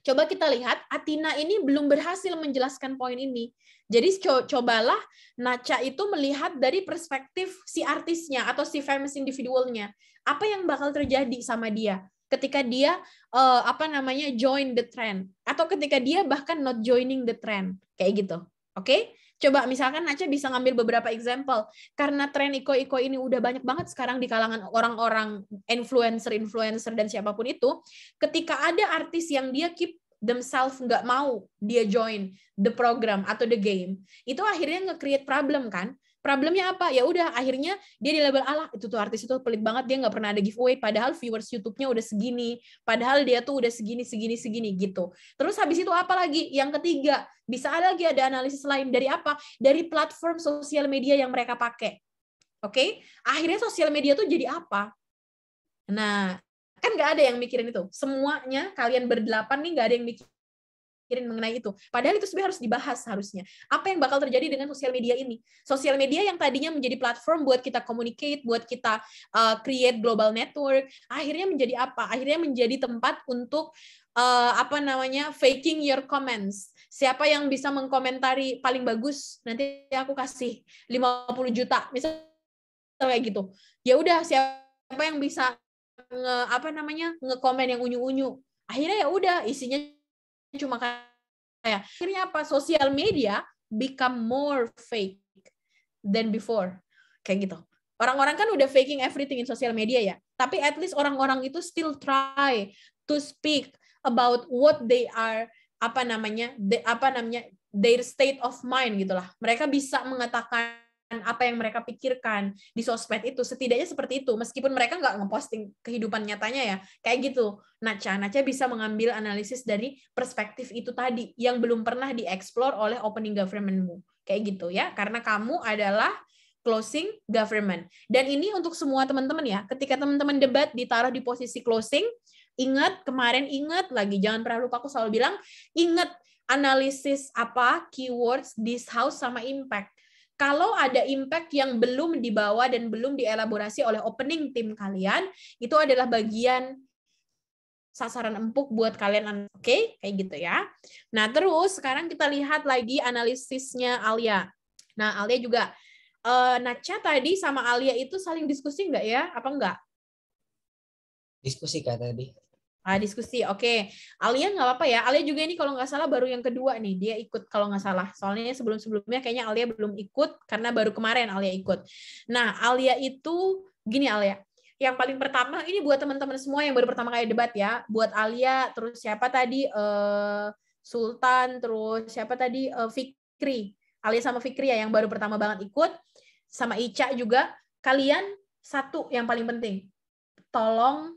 S1: Coba kita lihat, Atina ini belum berhasil menjelaskan poin ini. Jadi co cobalah Naca itu melihat dari perspektif si artisnya atau si famous individualnya. Apa yang bakal terjadi sama dia ketika dia uh, apa namanya join the trend atau ketika dia bahkan not joining the trend kayak gitu. Oke? Okay? Coba misalkan Naca bisa ngambil beberapa example karena tren iko-iko ini udah banyak banget sekarang di kalangan orang-orang influencer-influencer dan siapapun itu, ketika ada artis yang dia keep themselves nggak mau dia join the program atau the game, itu akhirnya nge-create problem kan? problemnya apa ya udah akhirnya dia di label Allah itu tuh artis itu pelit banget dia nggak pernah ada giveaway padahal viewers YouTube-nya udah segini padahal dia tuh udah segini segini segini gitu terus habis itu apa lagi yang ketiga bisa ada lagi ada analisis lain dari apa dari platform sosial media yang mereka pakai oke okay? akhirnya sosial media tuh jadi apa nah kan nggak ada yang mikirin itu semuanya kalian berdelapan nih nggak ada yang mikir pikirin mengenai itu. Padahal itu sebenarnya harus dibahas harusnya. Apa yang bakal terjadi dengan sosial media ini? Sosial media yang tadinya menjadi platform buat kita communicate, buat kita uh, create global network, akhirnya menjadi apa? Akhirnya menjadi tempat untuk uh, apa namanya faking your comments. Siapa yang bisa mengkomentari paling bagus nanti aku kasih 50 juta misalnya kayak gitu. Ya udah siapa yang bisa nge, apa namanya ngekomen yang unyu-unyu. Akhirnya ya udah isinya cuma kayak akhirnya apa sosial media become more fake than before kayak gitu orang-orang kan udah faking everything in social media ya tapi at least orang-orang itu still try to speak about what they are apa namanya the, apa namanya their state of mind gitulah mereka bisa mengatakan apa yang mereka pikirkan di sosmed itu setidaknya seperti itu meskipun mereka nggak ngeposting kehidupan nyatanya ya kayak gitu Naca Naca bisa mengambil analisis dari perspektif itu tadi yang belum pernah dieksplor oleh opening governmentmu kayak gitu ya karena kamu adalah closing government dan ini untuk semua teman-teman ya ketika teman-teman debat ditaruh di posisi closing ingat kemarin ingat lagi jangan pernah lupa aku selalu bilang ingat analisis apa keywords this house sama impact kalau ada impact yang belum dibawa dan belum dielaborasi oleh opening tim kalian, itu adalah bagian sasaran empuk buat kalian. Oke, okay? kayak gitu ya. Nah, terus sekarang kita lihat lagi analisisnya Alia. Nah, Alia juga uh, eh, Nacha tadi sama Alia itu saling diskusi nggak ya? Apa nggak?
S3: Diskusi kak tadi.
S1: Ah, diskusi. Oke. Okay. Alia nggak apa-apa ya. Alia juga ini kalau nggak salah baru yang kedua nih dia ikut kalau nggak salah. Soalnya sebelum-sebelumnya kayaknya Alia belum ikut karena baru kemarin Alia ikut. Nah, Alia itu gini Alia. Yang paling pertama ini buat teman-teman semua yang baru pertama kali debat ya. Buat Alia terus siapa tadi eh, Sultan terus siapa tadi eh, Fikri. Alia sama Fikri ya yang baru pertama banget ikut sama Ica juga. Kalian satu yang paling penting. Tolong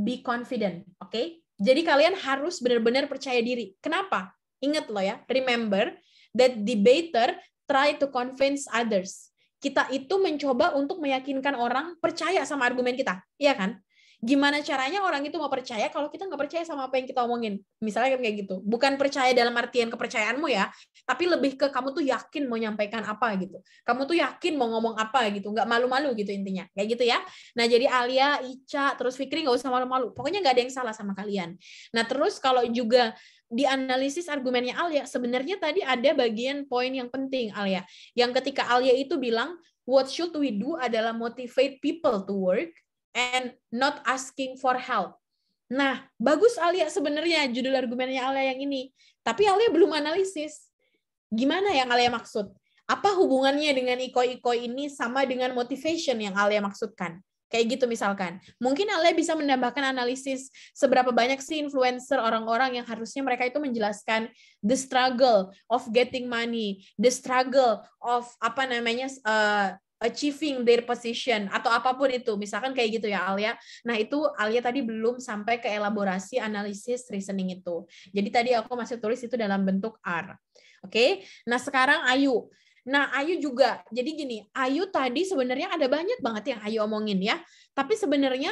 S1: be hmm. confident, oke? Okay? Jadi kalian harus benar-benar percaya diri. Kenapa? Ingat loh ya, remember that debater try to convince others. Kita itu mencoba untuk meyakinkan orang percaya sama argumen kita, iya kan? gimana caranya orang itu mau percaya kalau kita nggak percaya sama apa yang kita omongin misalnya kayak gitu bukan percaya dalam artian kepercayaanmu ya tapi lebih ke kamu tuh yakin mau nyampaikan apa gitu kamu tuh yakin mau ngomong apa gitu nggak malu-malu gitu intinya kayak gitu ya nah jadi Alia Ica terus Fikri nggak usah malu-malu pokoknya nggak ada yang salah sama kalian nah terus kalau juga di analisis argumennya Alia, sebenarnya tadi ada bagian poin yang penting Alia. Yang ketika Alia itu bilang, what should we do adalah motivate people to work and not asking for help. Nah, bagus Alia sebenarnya judul argumennya Alia yang ini. Tapi Alia belum analisis. Gimana yang Alia maksud? Apa hubungannya dengan iko-iko ini sama dengan motivation yang Alia maksudkan? Kayak gitu misalkan. Mungkin Alia bisa menambahkan analisis seberapa banyak sih influencer orang-orang yang harusnya mereka itu menjelaskan the struggle of getting money, the struggle of apa namanya uh, achieving their position atau apapun itu misalkan kayak gitu ya Alia nah itu Alia tadi belum sampai ke elaborasi analisis reasoning itu jadi tadi aku masih tulis itu dalam bentuk R oke okay? nah sekarang Ayu Nah, Ayu juga. Jadi gini, Ayu tadi sebenarnya ada banyak banget yang Ayu omongin ya. Tapi sebenarnya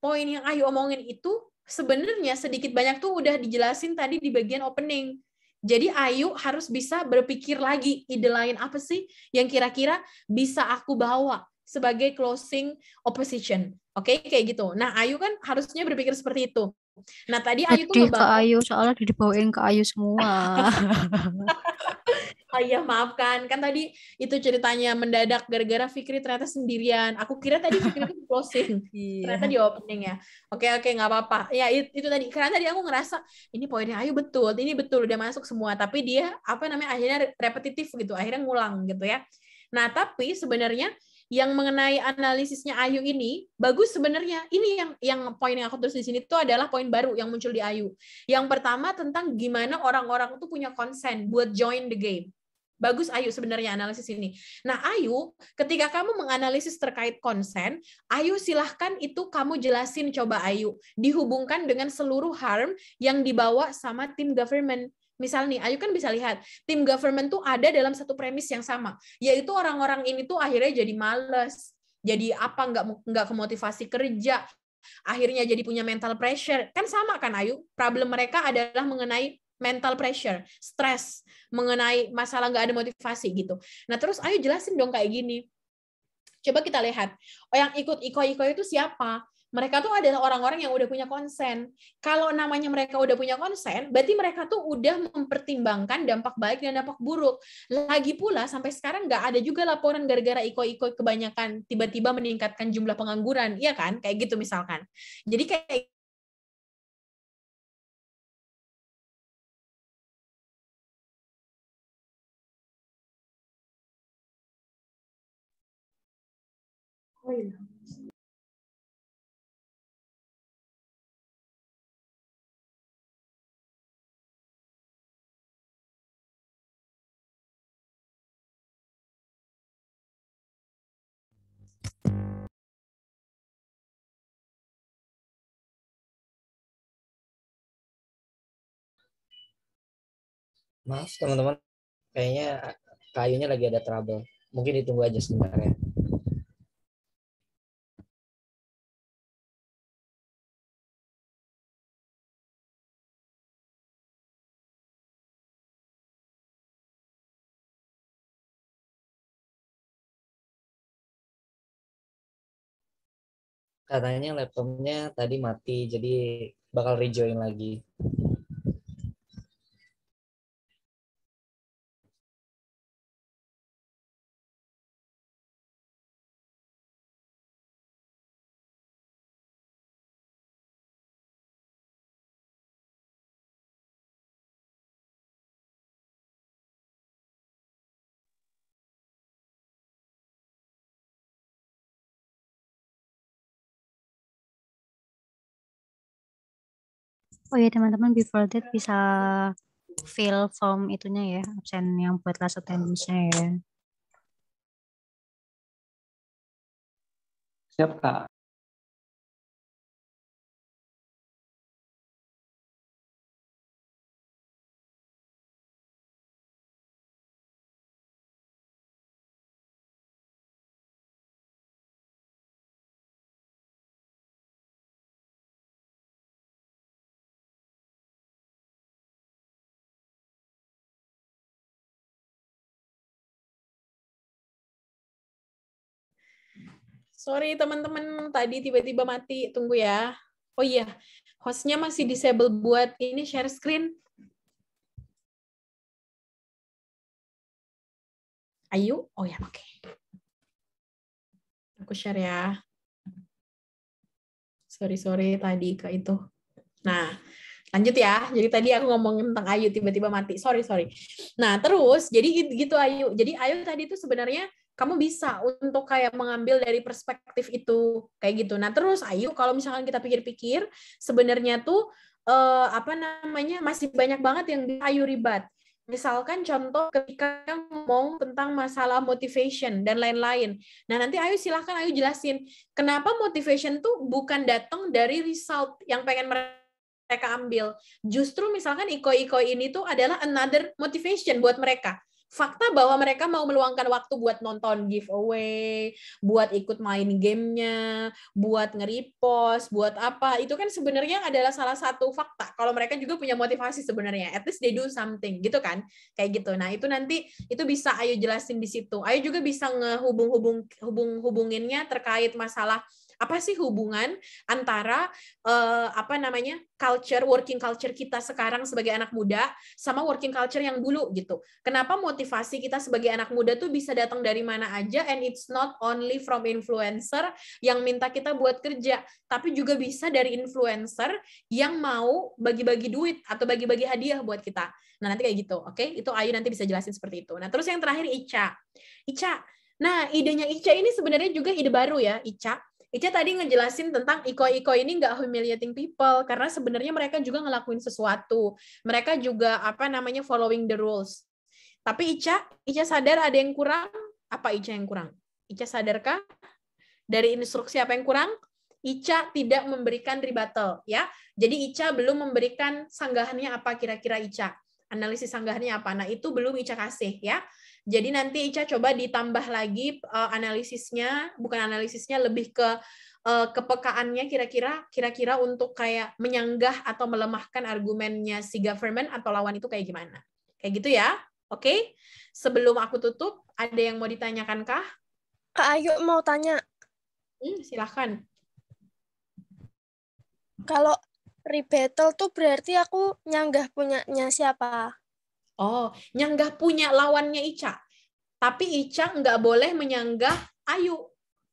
S1: poin yang Ayu omongin itu sebenarnya sedikit banyak tuh udah dijelasin tadi di bagian opening. Jadi Ayu harus bisa berpikir lagi ide lain apa sih yang kira-kira bisa aku bawa sebagai closing opposition. Oke, okay? kayak gitu. Nah, Ayu kan harusnya berpikir seperti itu. Nah tadi Ayu tuh ke Ayu
S6: soalnya dibawain ke Ayu semua.
S1: oh iya maafkan kan tadi itu ceritanya mendadak gara-gara Fikri ternyata sendirian. Aku kira tadi Fikri itu closing, iya. ternyata di opening ya. Oke oke nggak apa-apa. Ya itu, itu tadi karena tadi aku ngerasa ini poinnya Ayu betul, ini betul udah masuk semua. Tapi dia apa namanya akhirnya repetitif gitu, akhirnya ngulang gitu ya. Nah tapi sebenarnya yang mengenai analisisnya Ayu ini bagus sebenarnya. Ini yang yang poin yang aku terus di sini itu adalah poin baru yang muncul di Ayu. Yang pertama tentang gimana orang-orang itu punya konsen buat join the game. Bagus Ayu sebenarnya analisis ini. Nah Ayu, ketika kamu menganalisis terkait konsen, Ayu silahkan itu kamu jelasin coba Ayu. Dihubungkan dengan seluruh harm yang dibawa sama tim government. Misal nih, Ayu kan bisa lihat, tim government tuh ada dalam satu premis yang sama, yaitu orang-orang ini tuh akhirnya jadi males, jadi apa nggak nggak kemotivasi kerja, akhirnya jadi punya mental pressure. Kan sama kan Ayu? Problem mereka adalah mengenai mental pressure, stress, mengenai masalah nggak ada motivasi gitu. Nah terus Ayu jelasin dong kayak gini. Coba kita lihat, oh yang ikut iko-iko itu siapa? mereka tuh adalah orang-orang yang udah punya konsen. Kalau namanya mereka udah punya konsen, berarti mereka tuh udah mempertimbangkan dampak baik dan dampak buruk. Lagi pula sampai sekarang nggak ada juga laporan gara-gara iko-iko kebanyakan tiba-tiba meningkatkan jumlah
S2: pengangguran, iya kan? Kayak gitu misalkan. Jadi kayak Oh, yeah. Maaf teman-teman, kayaknya eh, kayunya lagi ada trouble. Mungkin ditunggu aja sebentar ya. katanya laptopnya tadi mati jadi bakal rejoin lagi Oh iya teman-teman
S6: before that bisa fill form itunya ya absen yang buat last attendance-nya ya.
S2: Siap kak. Sorry
S1: teman-teman, tadi tiba-tiba mati. Tunggu ya. Oh iya, hostnya masih disable buat
S2: ini share screen. ayo oh ya oke. Okay. Aku share ya.
S1: Sorry sorry tadi ke itu. Nah, lanjut ya. Jadi tadi aku ngomongin tentang Ayu tiba-tiba mati. Sorry sorry. Nah terus jadi gitu, gitu Ayu. Jadi Ayu tadi itu sebenarnya kamu bisa untuk kayak mengambil dari perspektif itu kayak gitu. Nah terus ayo kalau misalkan kita pikir-pikir sebenarnya tuh eh, apa namanya masih banyak banget yang ayu ribat. Misalkan contoh ketika ngomong tentang masalah motivation dan lain-lain. Nah nanti ayo silahkan ayo jelasin kenapa motivation tuh bukan datang dari result yang pengen mereka ambil. Justru misalkan iko-iko ini tuh adalah another motivation buat mereka fakta bahwa mereka mau meluangkan waktu buat nonton giveaway, buat ikut main gamenya, buat nge-repost, buat apa, itu kan sebenarnya adalah salah satu fakta. Kalau mereka juga punya motivasi sebenarnya, at least they do something, gitu kan? Kayak gitu. Nah, itu nanti itu bisa ayo jelasin di situ. ayo juga bisa ngehubung-hubung hubung-hubunginnya terkait masalah apa sih hubungan antara uh, apa namanya culture working culture kita sekarang sebagai anak muda sama working culture yang dulu gitu. Kenapa motivasi kita sebagai anak muda tuh bisa datang dari mana aja and it's not only from influencer yang minta kita buat kerja, tapi juga bisa dari influencer yang mau bagi-bagi duit atau bagi-bagi hadiah buat kita. Nah, nanti kayak gitu, oke? Okay? Itu Ayu nanti bisa jelasin seperti itu. Nah, terus yang terakhir Ica. Ica. Nah, idenya Ica ini sebenarnya juga ide baru ya, Ica. Ica tadi ngejelasin tentang iko-iko ini nggak humiliating people karena sebenarnya mereka juga ngelakuin sesuatu. Mereka juga apa namanya following the rules. Tapi Ica, Ica sadar ada yang kurang. Apa Ica yang kurang? Ica sadarkah? Dari instruksi apa yang kurang? Ica tidak memberikan rebuttal ya. Jadi Ica belum memberikan sanggahannya apa kira-kira Ica. Analisis sanggahannya apa? Nah, itu belum Ica kasih ya. Jadi nanti Ica coba ditambah lagi uh, analisisnya, bukan analisisnya lebih ke uh, kepekaannya kira-kira kira-kira untuk kayak menyanggah atau melemahkan argumennya si government atau lawan itu kayak gimana. Kayak gitu ya. Oke. Okay? Sebelum aku tutup, ada yang mau ditanyakan kah?
S7: Kak Ayu mau tanya. Hmm, silahkan. Kalau rebattle tuh berarti aku nyanggah punyanya siapa? Oh, nyanggah punya lawannya Ica.
S1: Tapi Ica nggak boleh menyanggah Ayu.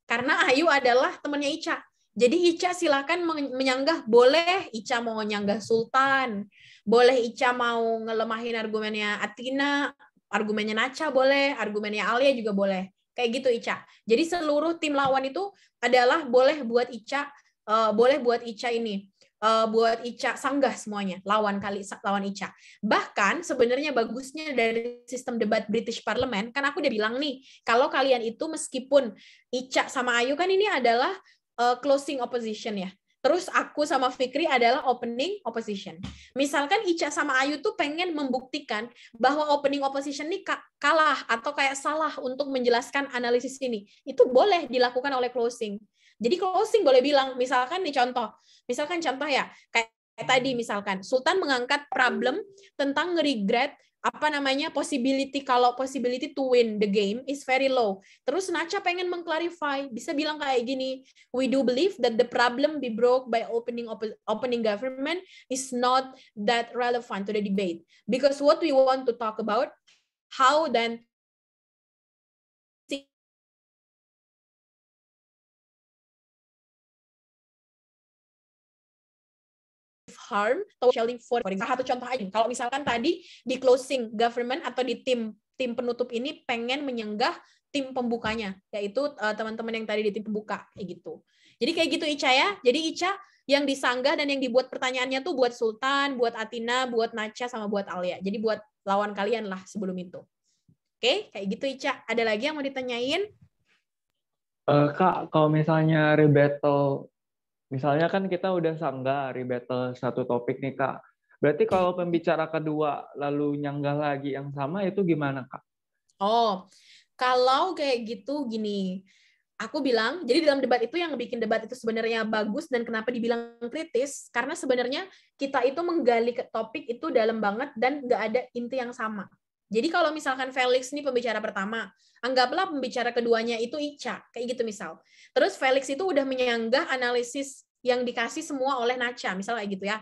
S8: Karena Ayu adalah
S1: temannya Ica. Jadi Ica silakan menyanggah, boleh Ica mau nyanggah Sultan, boleh Ica mau ngelemahin argumennya Atina, argumennya Naca boleh, argumennya Alia juga boleh. Kayak gitu Ica. Jadi seluruh tim lawan itu adalah boleh buat Ica, uh, boleh buat Ica ini uh, buat Ica sanggah semuanya lawan kali lawan Ica. Bahkan sebenarnya bagusnya dari sistem debat British Parliament kan aku udah bilang nih kalau kalian itu meskipun Ica sama Ayu kan ini adalah uh, closing opposition ya. Terus aku sama Fikri adalah opening opposition. Misalkan Ica sama Ayu tuh pengen membuktikan bahwa opening opposition ini kalah atau kayak salah untuk menjelaskan analisis ini. Itu boleh dilakukan oleh closing. Jadi closing boleh bilang, misalkan nih contoh, misalkan contoh ya, kayak tadi misalkan Sultan mengangkat problem tentang regret apa namanya possibility kalau possibility to win the game is very low. Terus Nacha pengen mengklarify, bisa bilang kayak gini, we do believe that the problem be broke by opening op opening government is not
S2: that relevant to the debate because what we want to talk about how then harm atau shall for. Salah satu contoh aja, kalau misalkan tadi di closing government atau di tim tim penutup ini
S1: pengen menyenggah tim pembukanya, yaitu teman eh, teman-teman yang tadi di tim pembuka, kayak gitu. Jadi kayak gitu Ica ya. Jadi Ica yang disanggah dan yang dibuat pertanyaannya tuh buat Sultan, buat Atina, buat Nacha, sama buat Alia. Jadi buat lawan kalian lah sebelum itu. Oke, kayak gitu Ica. Ada lagi yang mau ditanyain?
S4: Uh, Kak, kalau misalnya
S3: rebattle Misalnya kan kita udah sanggah rebuttal satu topik nih Kak. Berarti kalau pembicara kedua lalu nyanggah lagi yang sama itu gimana Kak?
S1: Oh, kalau kayak gitu gini, aku bilang, jadi dalam debat itu yang bikin debat itu sebenarnya bagus dan kenapa dibilang kritis, karena sebenarnya kita itu menggali topik itu dalam banget dan nggak ada inti yang sama. Jadi kalau misalkan Felix ini pembicara pertama, anggaplah pembicara keduanya itu Ica, kayak gitu misal. Terus Felix itu udah menyanggah analisis yang dikasih semua oleh Nacha, misalnya kayak gitu ya.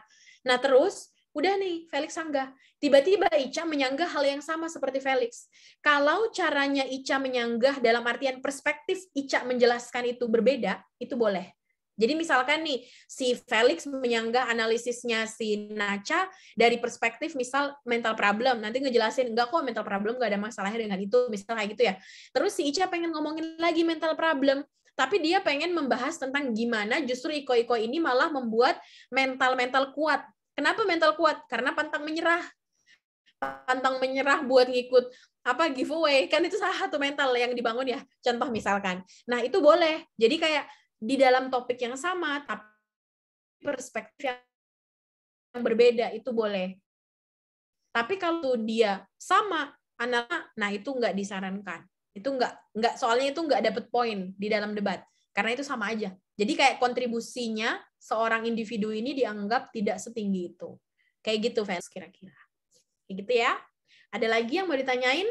S1: Nah terus udah nih Felix sanggah. Tiba-tiba Ica menyanggah hal yang sama seperti Felix. Kalau caranya Ica menyanggah dalam artian perspektif Ica menjelaskan itu berbeda, itu boleh. Jadi misalkan nih si Felix menyanggah analisisnya si Nacha dari perspektif misal mental problem. Nanti ngejelasin enggak kok mental problem gak ada masalahnya dengan itu, misal kayak gitu ya. Terus si Ica pengen ngomongin lagi mental problem, tapi dia pengen membahas tentang gimana justru Iko-Iko ini malah membuat mental-mental kuat. Kenapa mental kuat? Karena pantang menyerah. Pantang menyerah buat ngikut apa giveaway kan itu salah satu mental yang dibangun ya contoh misalkan nah itu boleh jadi kayak di dalam topik yang sama tapi perspektif yang berbeda itu boleh. Tapi kalau dia sama anak, nah itu nggak disarankan. Itu nggak nggak soalnya itu nggak dapet poin di dalam debat karena itu sama aja. Jadi kayak kontribusinya seorang individu ini dianggap tidak setinggi itu. Kayak gitu fans kira-kira. Kayak gitu ya. Ada lagi yang mau ditanyain?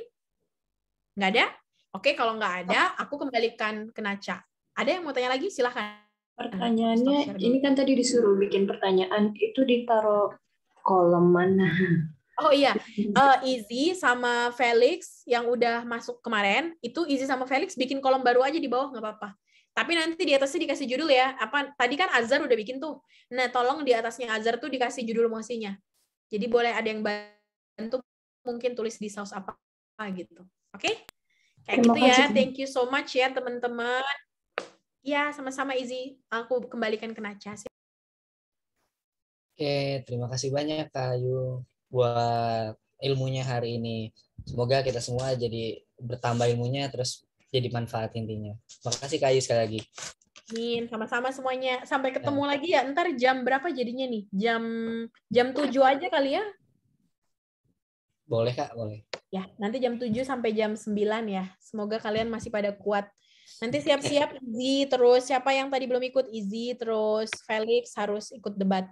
S1: Nggak ada? Oke, kalau nggak ada, oh. aku kembalikan ke Naca. Ada yang mau tanya lagi? Silahkan.
S9: Pertanyaannya, ini kan tadi disuruh bikin pertanyaan, itu ditaruh kolom
S6: mana?
S1: Oh iya, uh, Izzy sama Felix yang udah masuk kemarin, itu Izzy sama Felix bikin kolom baru aja di bawah, nggak apa-apa. Tapi nanti di atasnya dikasih judul ya. Apa tadi kan Azhar udah bikin tuh. Nah, tolong di atasnya Azhar tuh dikasih judul mosinya Jadi boleh ada yang bantu mungkin tulis di saus apa gitu. Oke? Okay? Kayak Terima gitu ya. kasih. ya. Thank you so much ya teman-teman. Ya, sama-sama Izzy. Aku kembalikan ke sih.
S3: Oke, terima kasih banyak Kak Ayu buat ilmunya hari ini. Semoga kita semua jadi bertambah ilmunya terus jadi manfaat intinya. Makasih Kak Ayu sekali lagi.
S1: Amin, sama-sama semuanya. Sampai ya. ketemu ya. lagi ya. Ntar jam berapa jadinya nih? Jam jam 7 aja kali ya?
S3: Boleh Kak, boleh.
S1: Ya, nanti jam 7 sampai jam 9 ya. Semoga kalian masih pada kuat Nanti siap-siap Izzy terus siapa yang tadi belum ikut Izzy terus Felix harus ikut debat.